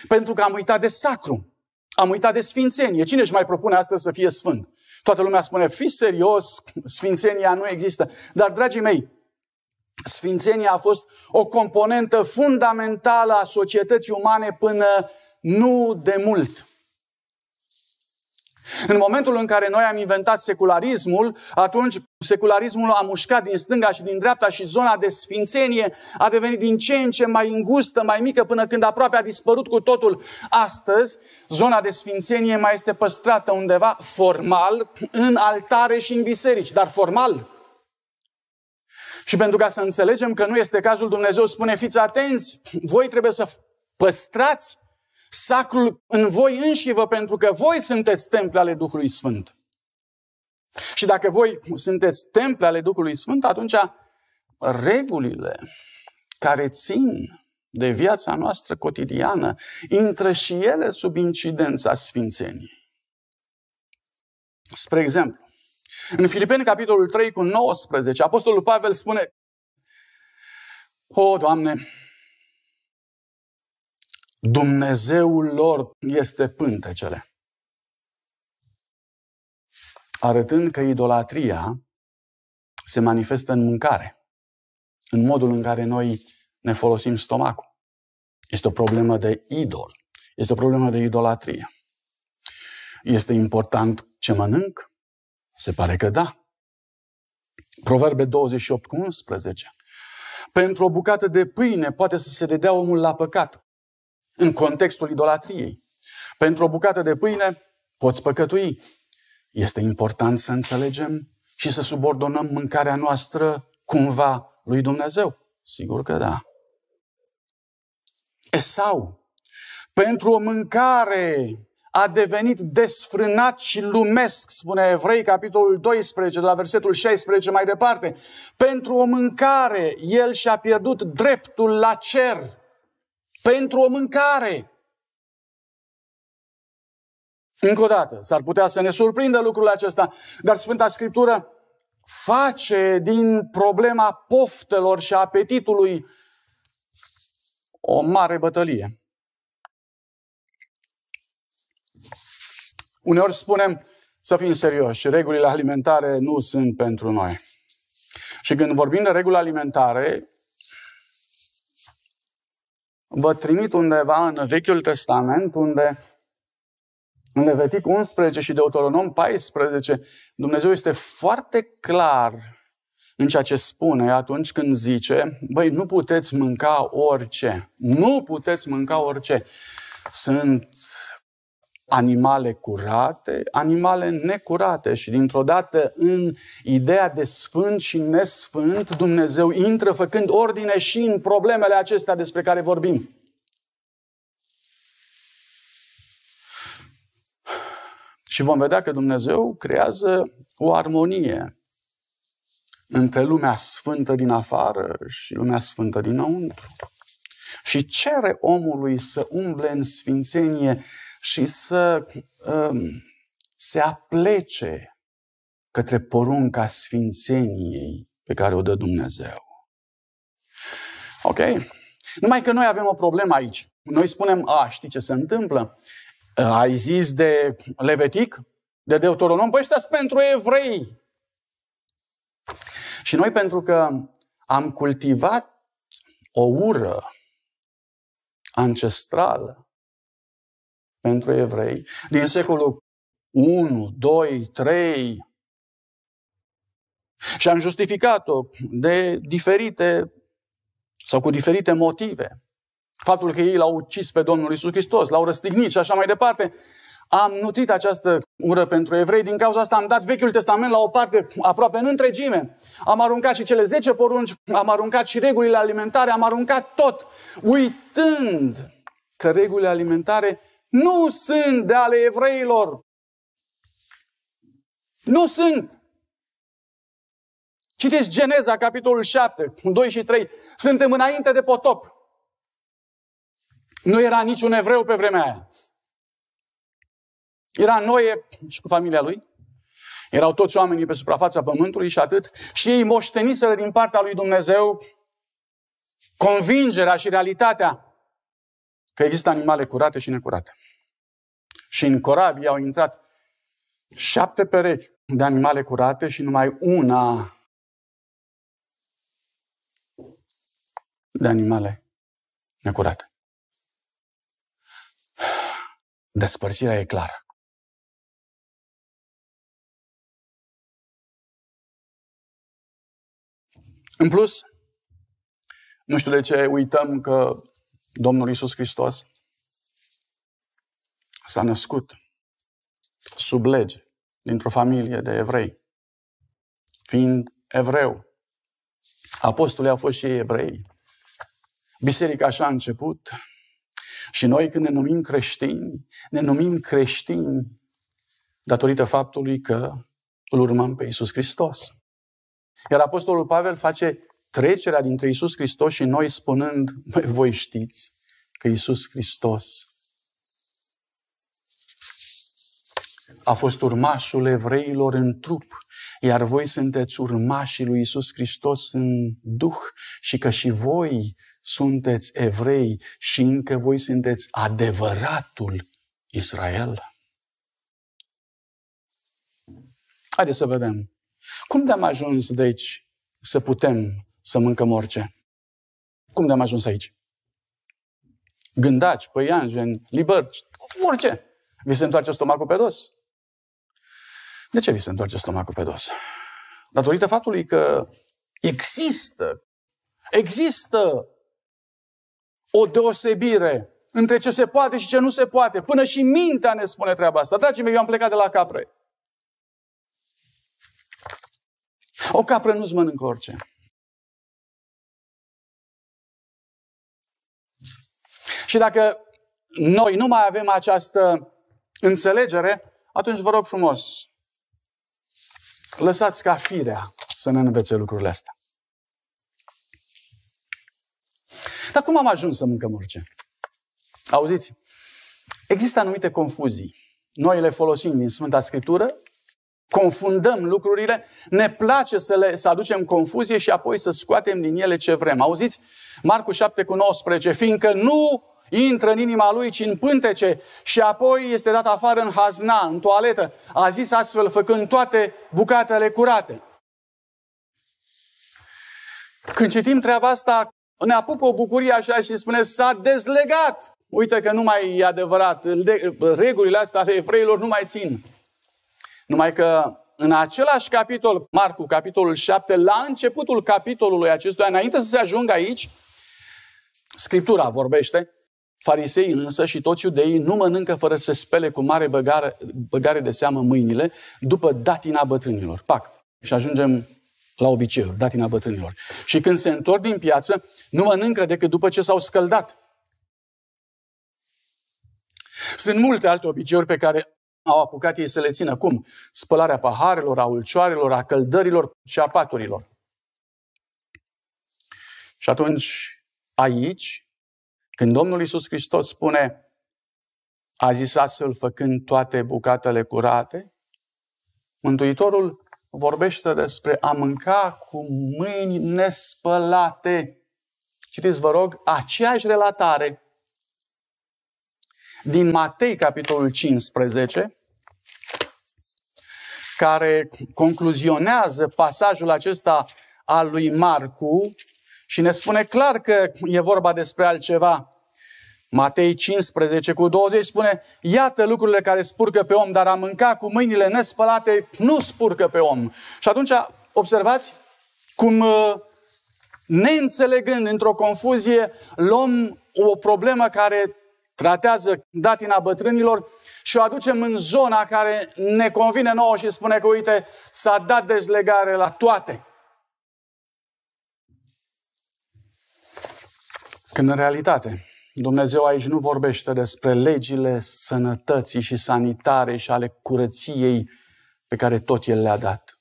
Pentru că am uitat de sacru, am uitat de sfințenie. Cine își mai propune astăzi să fie sfânt? Toată lumea spune, fi serios, sfințenia nu există. Dar, dragii mei, Sfințenia a fost o componentă fundamentală a societății umane până nu de mult. În momentul în care noi am inventat secularismul, atunci secularismul a mușcat din stânga și din dreapta și zona de sfințenie a devenit din ce în ce mai îngustă, mai mică, până când aproape a dispărut cu totul. Astăzi, zona de sfințenie mai este păstrată undeva formal, în altare și în biserici, dar formal. Și pentru ca să înțelegem că nu este cazul, Dumnezeu spune, fiți atenți, voi trebuie să păstrați sacrul în voi înșivă, pentru că voi sunteți temple ale Duhului Sfânt. Și dacă voi sunteți temple ale Duhului Sfânt, atunci regulile care țin de viața noastră cotidiană intră și ele sub incidența Sfințeniei. Spre exemplu, în Filipeni, capitolul 3, cu 19, Apostolul Pavel spune, O, Doamne, Dumnezeul lor este pântecele. Arătând că idolatria se manifestă în mâncare, în modul în care noi ne folosim stomacul. Este o problemă de idol, este o problemă de idolatrie. Este important ce mănânc, se pare că da. Proverbe 28 cu 11. Pentru o bucată de pâine poate să se redea omul la păcat, în contextul idolatriei. Pentru o bucată de pâine poți păcătui. Este important să înțelegem și să subordonăm mâncarea noastră cumva lui Dumnezeu. Sigur că da. Esau, pentru o mâncare a devenit desfrânat și lumesc, spune Evrei, capitolul 12, de la versetul 16 mai departe. Pentru o mâncare, el și-a pierdut dreptul la cer. Pentru o mâncare. Încă o dată, s-ar putea să ne surprindă lucrul acesta, dar Sfânta Scriptură face din problema poftelor și apetitului o mare bătălie. Uneori spunem să fim serioși, regulile alimentare nu sunt pentru noi. Și când vorbim de reguli alimentare, vă trimit undeva în Vechiul Testament, unde în Levitic 11 și Deuteronom 14, Dumnezeu este foarte clar în ceea ce spune atunci când zice, băi, nu puteți mânca orice, nu puteți mânca orice. Sunt animale curate, animale necurate și dintr-o dată în ideea de sfânt și nesfânt Dumnezeu intră făcând ordine și în problemele acestea despre care vorbim. Și vom vedea că Dumnezeu creează o armonie între lumea sfântă din afară și lumea sfântă dinăuntru. Și cere omului să umble în sfințenie și să um, se aplece către porunca sfințeniei pe care o dă Dumnezeu. Ok? Numai că noi avem o problemă aici. Noi spunem, a, știi ce se întâmplă? Ai zis de Levitic, de Deuteronom, păi ăștia pentru evrei. Și noi pentru că am cultivat o ură ancestrală pentru evrei, din secolul 1, 2, 3. Și am justificat-o de diferite sau cu diferite motive. Faptul că ei l-au ucis pe Domnul Isus Hristos, l-au răstignit și așa mai departe. Am nutrit această ură pentru evrei, din cauza asta am dat Vechiul Testament la o parte aproape în întregime. Am aruncat și cele 10 porunci, am aruncat și regulile alimentare, am aruncat tot, uitând că regulile alimentare nu sunt de ale evreilor. Nu sunt. Citiți Geneza, capitolul 7, 2 și 3. Suntem înainte de potop. Nu era niciun evreu pe vremea aia. Era Noe și cu familia lui. Erau toți oamenii pe suprafața pământului și atât. Și ei moșteniseră din partea lui Dumnezeu convingerea și realitatea că există animale curate și necurate. Și în corabie au intrat șapte perechi de animale curate și numai una de animale necurate. Despărțirea e clară. În plus, nu știu de ce uităm că Domnul Isus Hristos s-a născut sub lege, dintr-o familie de evrei. Fiind evreu, apostolii au fost și ei evrei. Biserica așa a început și noi când ne numim creștini, ne numim creștini datorită faptului că îl urmăm pe Iisus Hristos. Iar Apostolul Pavel face trecerea dintre Iisus Hristos și noi spunând, voi știți că Iisus Hristos a fost urmașul evreilor în trup, iar voi sunteți urmașii lui Isus Hristos în duh și că și voi sunteți evrei și încă voi sunteți adevăratul Israel. Haideți să vedem. Cum de-am ajuns de aici să putem să mâncăm orice? Cum de-am ajuns aici? Gândaci, păianjeni, libărci, orice. Vi se întoarce stomacul pe dos. De ce vi se întoarce stomacul pe dos? Datorită faptului că există, există o deosebire între ce se poate și ce nu se poate. Până și mintea ne spune treaba asta. Dragii mei, eu am plecat de la capre. O capră nu-ți mănâncă orice. Și dacă noi nu mai avem această înțelegere, atunci vă rog frumos, Lăsați ca firea să ne învețe lucrurile astea. Dar cum am ajuns să mâncăm orice? Auziți? Există anumite confuzii. Noi le folosim din Sfânta Scriptură, confundăm lucrurile, ne place să le să aducem confuzie și apoi să scoatem din ele ce vrem. Auziți? Marcu 7 cu 19, fiindcă nu intră în inima lui, ci în pântece și apoi este dat afară în hazna, în toaletă. A zis astfel, făcând toate bucatele curate. Când citim treaba asta, ne apucă o bucurie așa și spune, s-a dezlegat. Uite că nu mai e adevărat, regulile astea ale evreilor nu mai țin. Numai că în același capitol, Marcu, capitolul 7, la începutul capitolului acestuia, înainte să se ajungă aici, Scriptura vorbește, Farisei însă și toți iudeii nu mănâncă fără să se spele cu mare băgare, băgare de seamă mâinile după datina bătrânilor. Pac! Și ajungem la obiceiuri, datina bătrânilor. Și când se întorc din piață, nu mănâncă decât după ce s-au scăldat. Sunt multe alte obiceiuri pe care au apucat ei să le țină. Cum? Spălarea paharelor, a ulcioarelor, a căldărilor și a paturilor. Și atunci, aici, când Domnul Isus Hristos spune, a zis astfel făcând toate bucatele curate, Mântuitorul vorbește despre a mânca cu mâini nespălate. Citiți, vă rog, aceeași relatare din Matei, capitolul 15, care concluzionează pasajul acesta al lui Marcu, și ne spune clar că e vorba despre altceva. Matei 15 cu 20 spune, iată lucrurile care spurcă pe om, dar a mânca cu mâinile nespălate nu spurcă pe om. Și atunci, observați cum uh, neînțelegând, într-o confuzie, luăm o problemă care tratează datina bătrânilor și o aducem în zona care ne convine nouă și spune că, uite, s-a dat dezlegare la toate. Când în realitate, Dumnezeu aici nu vorbește despre legile sănătății și sanitare și ale curăției pe care tot El le-a dat.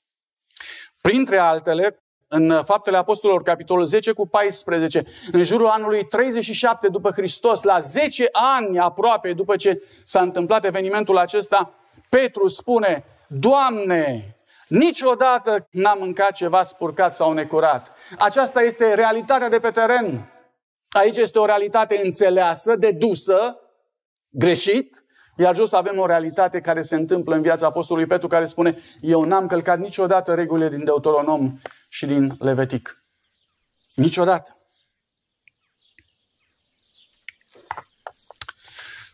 Printre altele, în Faptele Apostolilor, capitolul 10 cu 14, în jurul anului 37 după Hristos, la 10 ani aproape după ce s-a întâmplat evenimentul acesta, Petru spune, Doamne, niciodată n-am mâncat ceva spurcat sau necurat. Aceasta este realitatea de pe teren. Aici este o realitate înțeleasă, dedusă, greșit, iar jos avem o realitate care se întâmplă în viața Apostolului Petru, care spune, eu n-am călcat niciodată regulile din Deuteronom și din Levitic. Niciodată.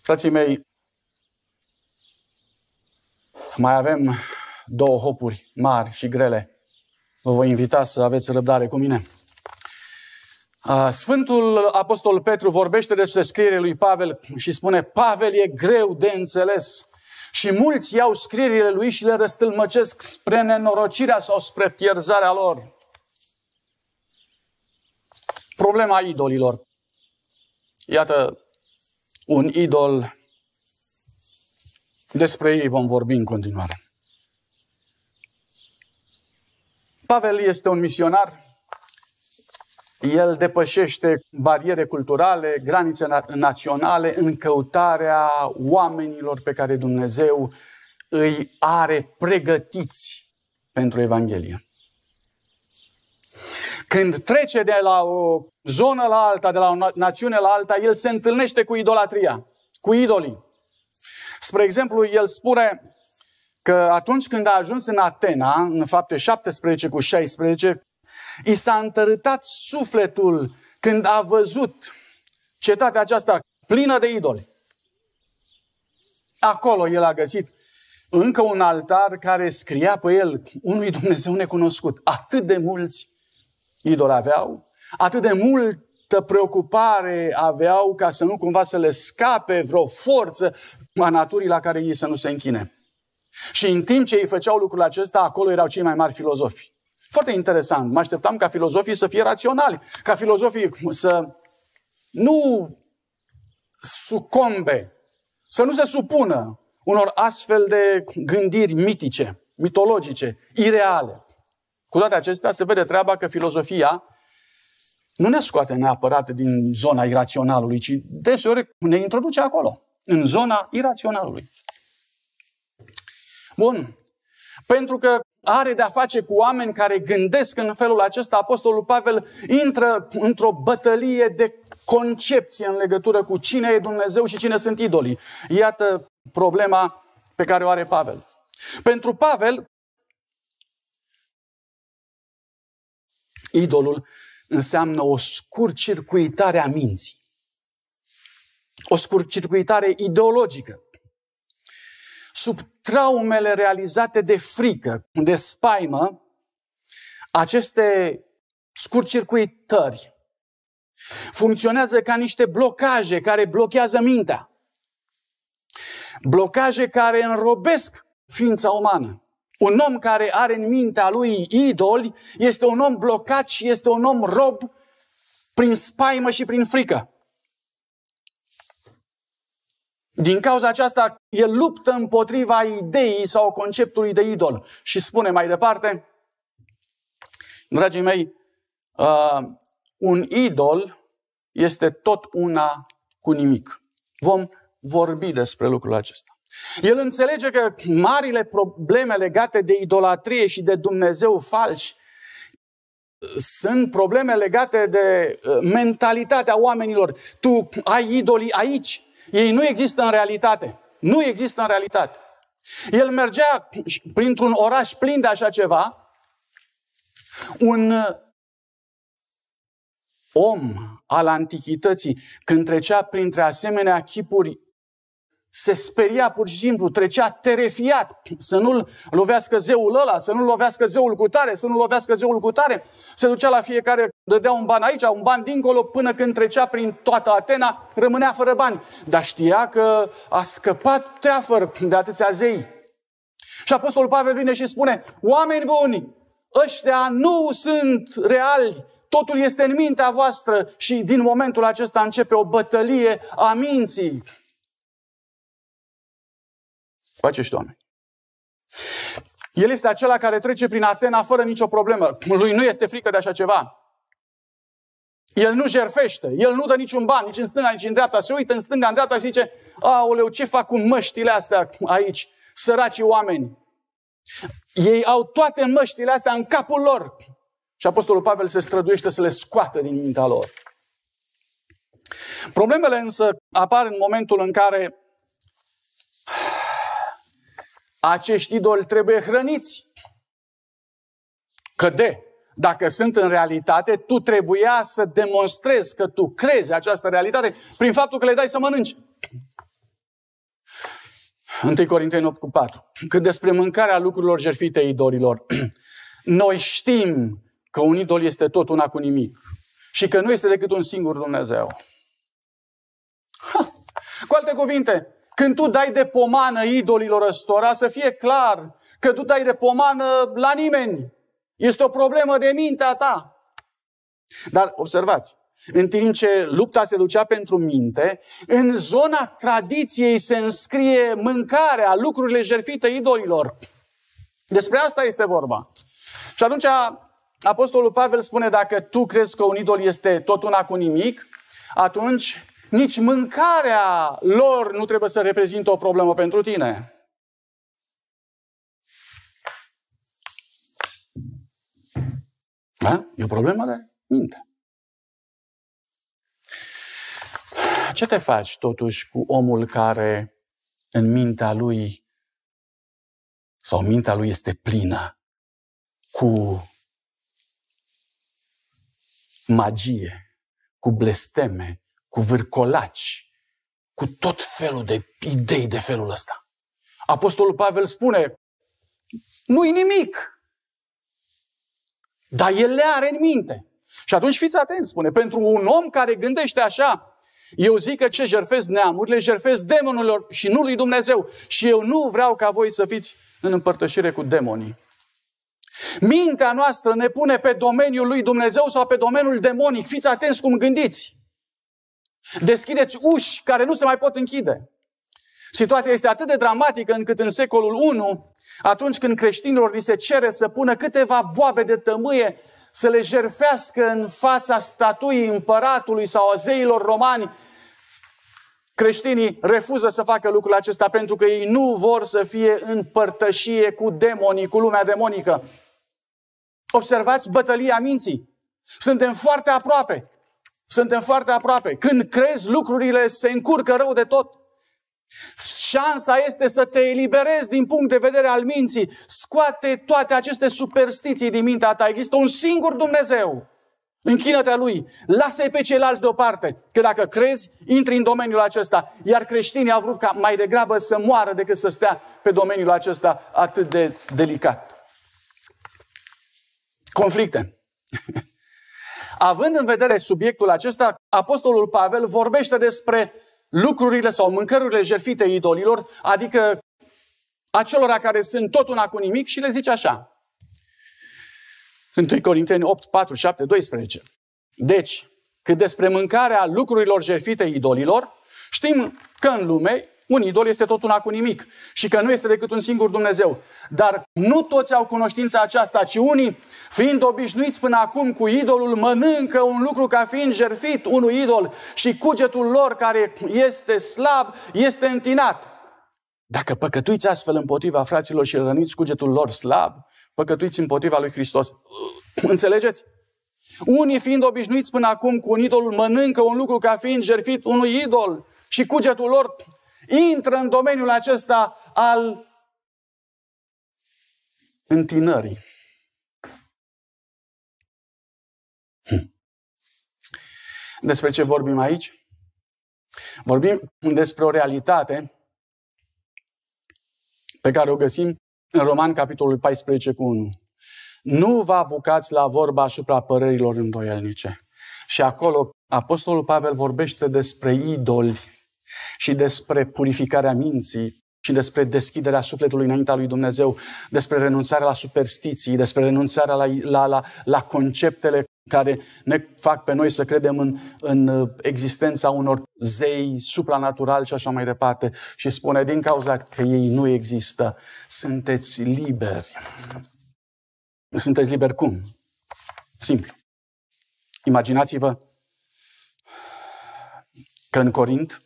Frații mei, mai avem două hopuri mari și grele. Vă voi invita să aveți răbdare cu mine. Sfântul Apostol Petru vorbește despre scrierile lui Pavel și spune Pavel e greu de înțeles și mulți iau scrierile lui și le răstâlmăcesc spre nenorocirea sau spre pierzarea lor. Problema idolilor. Iată un idol. Despre ei vom vorbi în continuare. Pavel este un misionar el depășește bariere culturale, granițe naționale în căutarea oamenilor pe care Dumnezeu îi are pregătiți pentru Evanghelie. Când trece de la o zonă la alta, de la o națiune la alta, el se întâlnește cu idolatria, cu idolii. Spre exemplu, el spune că atunci când a ajuns în Atena, în fapte 17 cu 16, I s-a întărâtat sufletul când a văzut cetatea aceasta plină de idoli. Acolo el a găsit încă un altar care scria pe el unui Dumnezeu necunoscut. Atât de mulți idoli aveau, atât de multă preocupare aveau ca să nu cumva să le scape vreo forță a naturii la care ei să nu se închine. Și în timp ce ei făceau lucrul acesta, acolo erau cei mai mari filozofi. Foarte interesant. Mă așteptam ca filozofii să fie raționali, ca filozofii să nu sucombe, să nu se supună unor astfel de gândiri mitice, mitologice, ireale. Cu toate acestea, se vede treaba că filozofia nu ne scoate neapărat din zona iraționalului, ci deseori ne introduce acolo, în zona iraționalului. Bun. Pentru că are de-a face cu oameni care gândesc în felul acesta, Apostolul Pavel intră într-o bătălie de concepție în legătură cu cine e Dumnezeu și cine sunt idolii. Iată problema pe care o are Pavel. Pentru Pavel, idolul înseamnă o scurcircuitare a minții. O scurcircuitare ideologică. Sub traumele realizate de frică, de spaimă, aceste scurtcircuitări funcționează ca niște blocaje care blochează mintea. Blocaje care înrobesc ființa umană. Un om care are în mintea lui idoli este un om blocat și este un om rob prin spaimă și prin frică. Din cauza aceasta, el luptă împotriva ideii sau conceptului de idol și spune mai departe, dragii mei, uh, un idol este tot una cu nimic. Vom vorbi despre lucrul acesta. El înțelege că marile probleme legate de idolatrie și de Dumnezeu falși sunt probleme legate de uh, mentalitatea oamenilor. Tu ai idolii aici, ei nu există în realitate. Nu există în realitate. El mergea printr-un oraș plin de așa ceva. Un uh, om al antichității, când trecea printre asemenea chipuri se speria pur și simplu, trecea terefiat să nu-l lovească zeul ăla, să nu-l lovească zeul cu tare, să nu-l lovească zeul cu tare. Se ducea la fiecare, dădea un ban aici, un ban dincolo, până când trecea prin toată Atena, rămânea fără bani. Dar știa că a scăpat teafăr de atâția zei. Și Apostolul Pavel vine și spune, oameni buni, ăștia nu sunt reali, totul este în mintea voastră și din momentul acesta începe o bătălie a minții cu acești oameni. El este acela care trece prin Atena fără nicio problemă. Lui nu este frică de așa ceva. El nu jerfește, el nu dă niciun ban, nici în stânga, nici în dreapta. Se uită în stânga, în dreapta și zice, aoleu, ce fac cu măștile astea aici, săraci oameni? Ei au toate măștile astea în capul lor. Și Apostolul Pavel se străduiește să le scoată din mintea lor. Problemele însă apar în momentul în care acești idoli trebuie hrăniți. Că de, dacă sunt în realitate, tu trebuia să demonstrezi că tu crezi această realitate prin faptul că le dai să mănânci. 1 Corinteni 8 cu 4. Când despre mâncarea lucrurilor jertfite idolilor, Noi știm că un idol este tot una cu nimic și că nu este decât un singur Dumnezeu. Ha! Cu alte cuvinte, când tu dai de pomană idolilor ăstora, să fie clar că tu dai de pomană la nimeni. Este o problemă de mintea ta. Dar observați, în timp ce lupta se ducea pentru minte, în zona tradiției se înscrie mâncarea, lucrurile jerfite idolilor. Despre asta este vorba. Și atunci Apostolul Pavel spune, dacă tu crezi că un idol este tot una cu nimic, atunci nici mâncarea lor nu trebuie să reprezintă o problemă pentru tine. Da? E o problemă de minte. Ce te faci totuși cu omul care în mintea lui sau mintea lui este plină cu magie, cu blesteme, cu vârcolaci, cu tot felul de idei de felul ăsta. Apostolul Pavel spune, nu-i nimic, dar el le are în minte. Și atunci fiți atenți, spune, pentru un om care gândește așa, eu zic că ce jerfez neamurile, jerfez demonilor și nu lui Dumnezeu. Și eu nu vreau ca voi să fiți în împărtășire cu demonii. Mintea noastră ne pune pe domeniul lui Dumnezeu sau pe domeniul demonic. Fiți atenți cum gândiți. Deschideți uși care nu se mai pot închide. Situația este atât de dramatică încât în secolul 1, atunci când creștinilor li se cere să pună câteva boabe de tămâie să le jerfească în fața statuii împăratului sau a zeilor romani, creștinii refuză să facă lucrul acesta pentru că ei nu vor să fie în părtășie cu demonii, cu lumea demonică. Observați bătălia minții. Suntem foarte aproape. Suntem foarte aproape. Când crezi, lucrurile se încurcă rău de tot. Șansa este să te eliberezi din punct de vedere al minții. Scoate toate aceste superstiții din mintea ta. Există un singur Dumnezeu. Închină-te lui, lasă-i pe ceilalți deoparte, că dacă crezi, intri în domeniul acesta. Iar creștinii au vrut ca mai degrabă să moară decât să stea pe domeniul acesta atât de delicat. Conflicte. Având în vedere subiectul acesta, Apostolul Pavel vorbește despre lucrurile sau mâncărurile jertfite idolilor, adică acelora care sunt tot una cu nimic și le zice așa. 1 Corinteni 8, 4, 7, 12. Deci, cât despre mâncarea lucrurilor jertfite idolilor, știm că în lume un idol este tot una cu nimic și că nu este decât un singur Dumnezeu. Dar nu toți au cunoștința aceasta, ci unii, fiind obișnuiți până acum cu idolul, mănâncă un lucru ca fiind jerfit unui idol și cugetul lor care este slab este întinat. Dacă păcătuiți astfel împotriva fraților și răniți cugetul lor slab, păcătuiți împotriva lui Hristos. Înțelegeți? Unii fiind obișnuiți până acum cu un idol, mănâncă un lucru ca fiind jerfit unui idol și cugetul lor intră în domeniul acesta al întinării. Hm. Despre ce vorbim aici? Vorbim despre o realitate pe care o găsim în Roman, capitolul 14 cu 1. Nu vă apucați la vorba asupra părerilor îndoielnice. Și acolo Apostolul Pavel vorbește despre idoli și despre purificarea minții și despre deschiderea sufletului înaintea lui Dumnezeu, despre renunțarea la superstiții, despre renunțarea la, la, la, la conceptele care ne fac pe noi să credem în, în uh, existența unor zei supranaturali și așa mai departe. Și spune, din cauza că ei nu există, sunteți liberi. Sunteți liberi cum? Simplu. Imaginați-vă că în Corint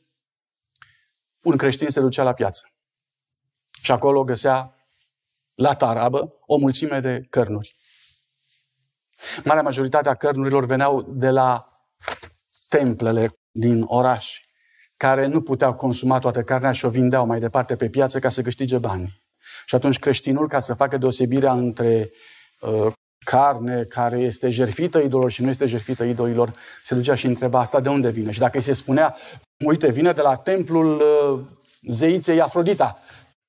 un creștin se ducea la piață. Și acolo găsea la tarabă o mulțime de cărnuri. Marea majoritate a cărnurilor veneau de la templele din oraș, care nu puteau consuma toată carnea și o vindeau mai departe pe piață ca să câștige bani. Și atunci creștinul, ca să facă deosebirea între uh, carne care este jerfită idolilor și nu este jerfită idolilor, se ducea și întreba asta de unde vine. Și dacă îi se spunea, uite, vine de la templul uh, zeiței Afrodita,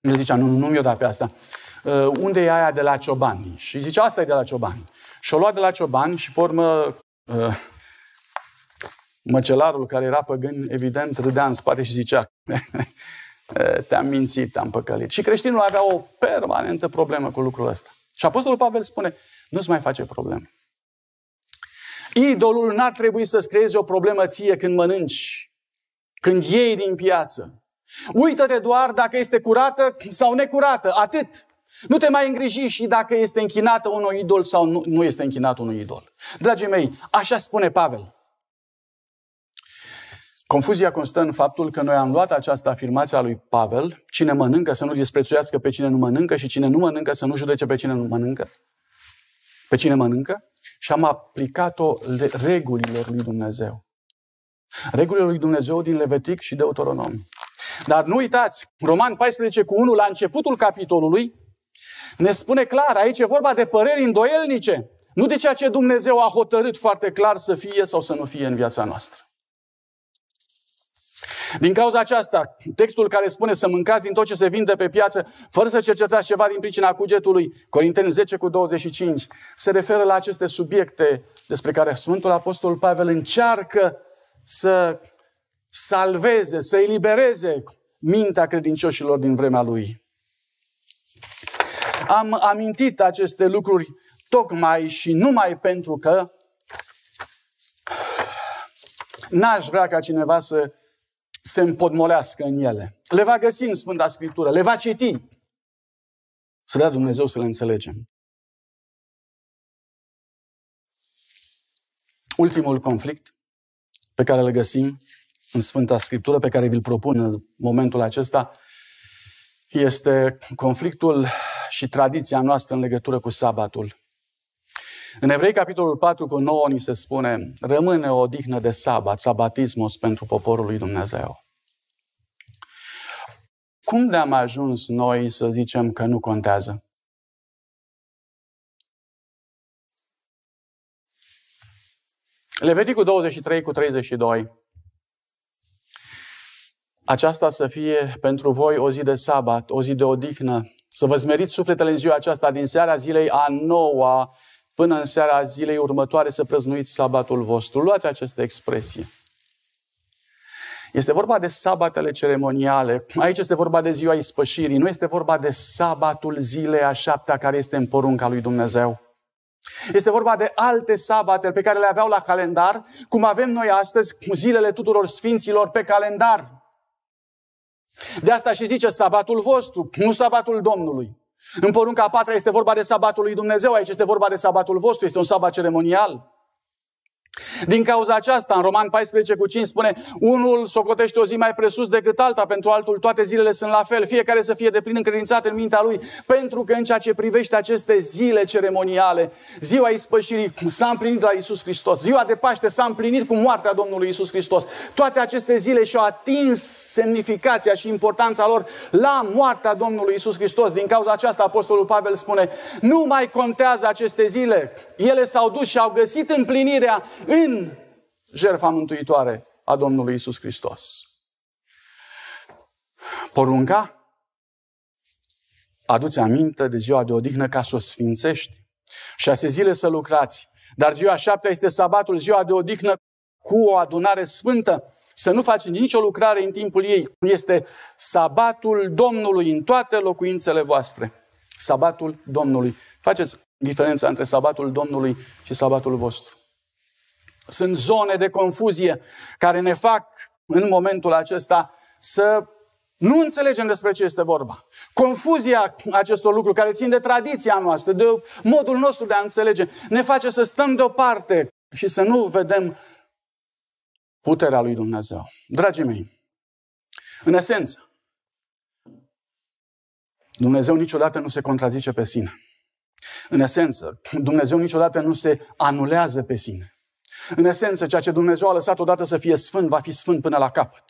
îi zicea, nu, nu, mi-o da pe asta. Uh, unde e aia de la ciobani? Și zicea, asta e de la ciobani. Și o lua de la ciobani și, pe urmă, uh, măcelarul care era păgân, evident, râdea în spate și zicea, te-am mințit, te-am păcălit. Și creștinul avea o permanentă problemă cu lucrul ăsta. Și Apostolul Pavel spune, nu-ți mai face probleme. Idolul n-ar trebui să-ți creeze o problemă ție când mănânci, când iei din piață. Uită-te doar dacă este curată sau necurată, atât. Nu te mai îngriji și dacă este închinată unui idol sau nu, nu este închinat unui idol. Dragii mei, așa spune Pavel. Confuzia constă în faptul că noi am luat această afirmație a lui Pavel, cine mănâncă să nu disprețuiască pe cine nu mănâncă și cine nu mănâncă să nu judece pe cine nu mănâncă pe cine mănâncă și am aplicat-o regulilor lui Dumnezeu. Regulile lui Dumnezeu din Levitic și Deuteronom. Dar nu uitați, Roman 14 cu 1, la începutul capitolului, ne spune clar, aici e vorba de păreri îndoielnice, nu de ceea ce Dumnezeu a hotărât foarte clar să fie sau să nu fie în viața noastră. Din cauza aceasta, textul care spune să mâncați din tot ce se vinde pe piață, fără să cercetați ceva din pricina cugetului, Corinteni 10 cu 25, se referă la aceste subiecte despre care Sfântul Apostol Pavel încearcă să salveze, să elibereze mintea credincioșilor din vremea lui. Am amintit aceste lucruri tocmai și numai pentru că n-aș vrea ca cineva să se împodmolească în ele. Le va găsi în Sfânta Scriptură, le va citi. Să dea Dumnezeu să le înțelegem. Ultimul conflict pe care îl găsim în Sfânta Scriptură, pe care vi-l propun în momentul acesta, este conflictul și tradiția noastră în legătură cu sabatul. În Evrei, capitolul 4 cu 9, ni se spune, rămâne o odihnă de sabat, sabatismos pentru poporul lui Dumnezeu. Cum de-am ajuns noi să zicem că nu contează? Leviticul 23 cu 32. Aceasta să fie pentru voi o zi de sabat, o zi de odihnă, să vă smeriți sufletele în ziua aceasta, din seara zilei a noua, până în seara zilei următoare să prăznuiți sabatul vostru. Luați această expresie. Este vorba de sabatele ceremoniale. Aici este vorba de ziua ispășirii. Nu este vorba de sabatul zilei a șaptea care este în porunca lui Dumnezeu. Este vorba de alte sabate pe care le aveau la calendar, cum avem noi astăzi zilele tuturor sfinților pe calendar. De asta și zice sabatul vostru, nu sabatul Domnului. În porunca a patra este vorba de sabatul lui Dumnezeu, aici este vorba de sabatul vostru, este un sabat ceremonial. Din cauza aceasta, în Roman 14 cu 5 spune, unul socotește o zi mai presus decât alta, pentru altul toate zilele sunt la fel, fiecare să fie deplin încredințat în mintea lui, pentru că în ceea ce privește aceste zile ceremoniale, ziua ispășirii s-a împlinit la Isus Hristos, ziua de Paște s-a împlinit cu moartea Domnului Isus Hristos. Toate aceste zile și-au atins semnificația și importanța lor la moartea Domnului Isus Hristos. Din cauza aceasta, Apostolul Pavel spune, nu mai contează aceste zile, ele s-au dus și au găsit împlinirea în jertfa mântuitoare a Domnului Isus Hristos. Porunca? Aduți aminte de ziua de odihnă ca să o sfințești. Șase zile să lucrați, dar ziua șaptea este sabatul, ziua de odihnă cu o adunare sfântă. Să nu faci nicio lucrare în timpul ei. Este sabatul Domnului în toate locuințele voastre. Sabatul Domnului. Faceți diferența între sabatul Domnului și sabatul vostru. Sunt zone de confuzie care ne fac în momentul acesta să nu înțelegem despre ce este vorba. Confuzia acestor lucruri care țin de tradiția noastră, de modul nostru de a înțelege, ne face să stăm deoparte și să nu vedem puterea lui Dumnezeu. Dragii mei, în esență, Dumnezeu niciodată nu se contrazice pe sine. În esență, Dumnezeu niciodată nu se anulează pe sine. În esență, ceea ce Dumnezeu a lăsat odată să fie sfânt, va fi sfânt până la capăt.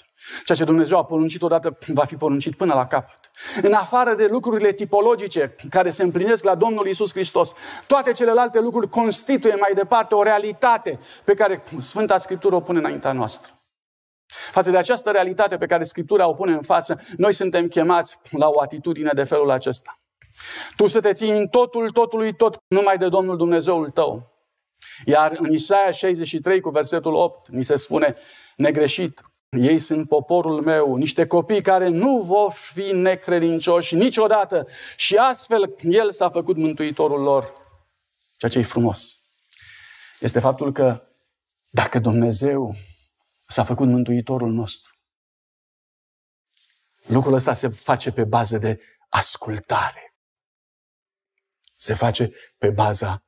Ceea ce Dumnezeu a poruncit odată, va fi poruncit până la capăt. În afară de lucrurile tipologice care se împlinesc la Domnul Isus Hristos, toate celelalte lucruri constituie mai departe o realitate pe care Sfânta Scriptură o pune înaintea noastră. Față de această realitate pe care Scriptura o pune în față, noi suntem chemați la o atitudine de felul acesta. Tu să te ții în totul, totului, tot, numai de Domnul Dumnezeul tău. Iar în Isaia 63 cu versetul 8 ni se spune negreșit, ei sunt poporul meu, niște copii care nu vor fi necredincioși niciodată și astfel El s-a făcut mântuitorul lor. Ceea ce e frumos este faptul că dacă Dumnezeu s-a făcut mântuitorul nostru, lucrul ăsta se face pe bază de ascultare. Se face pe baza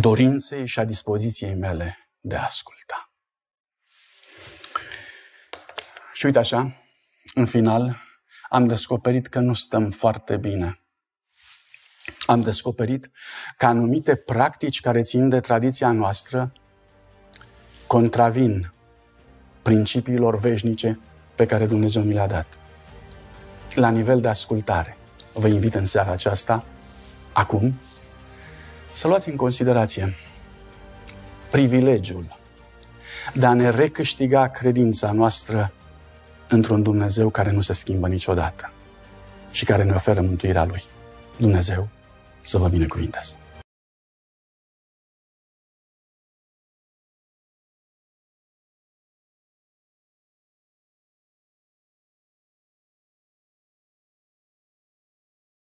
dorinței și a dispoziției mele de a asculta. Și uite așa, în final, am descoperit că nu stăm foarte bine. Am descoperit că anumite practici care țin de tradiția noastră contravin principiilor veșnice pe care Dumnezeu mi le-a dat. La nivel de ascultare, vă invit în seara aceasta, acum, să luați în considerație privilegiul de a ne recâștiga credința noastră într-un Dumnezeu care nu se schimbă niciodată și care ne oferă mântuirea Lui. Dumnezeu să vă binecuvinteze!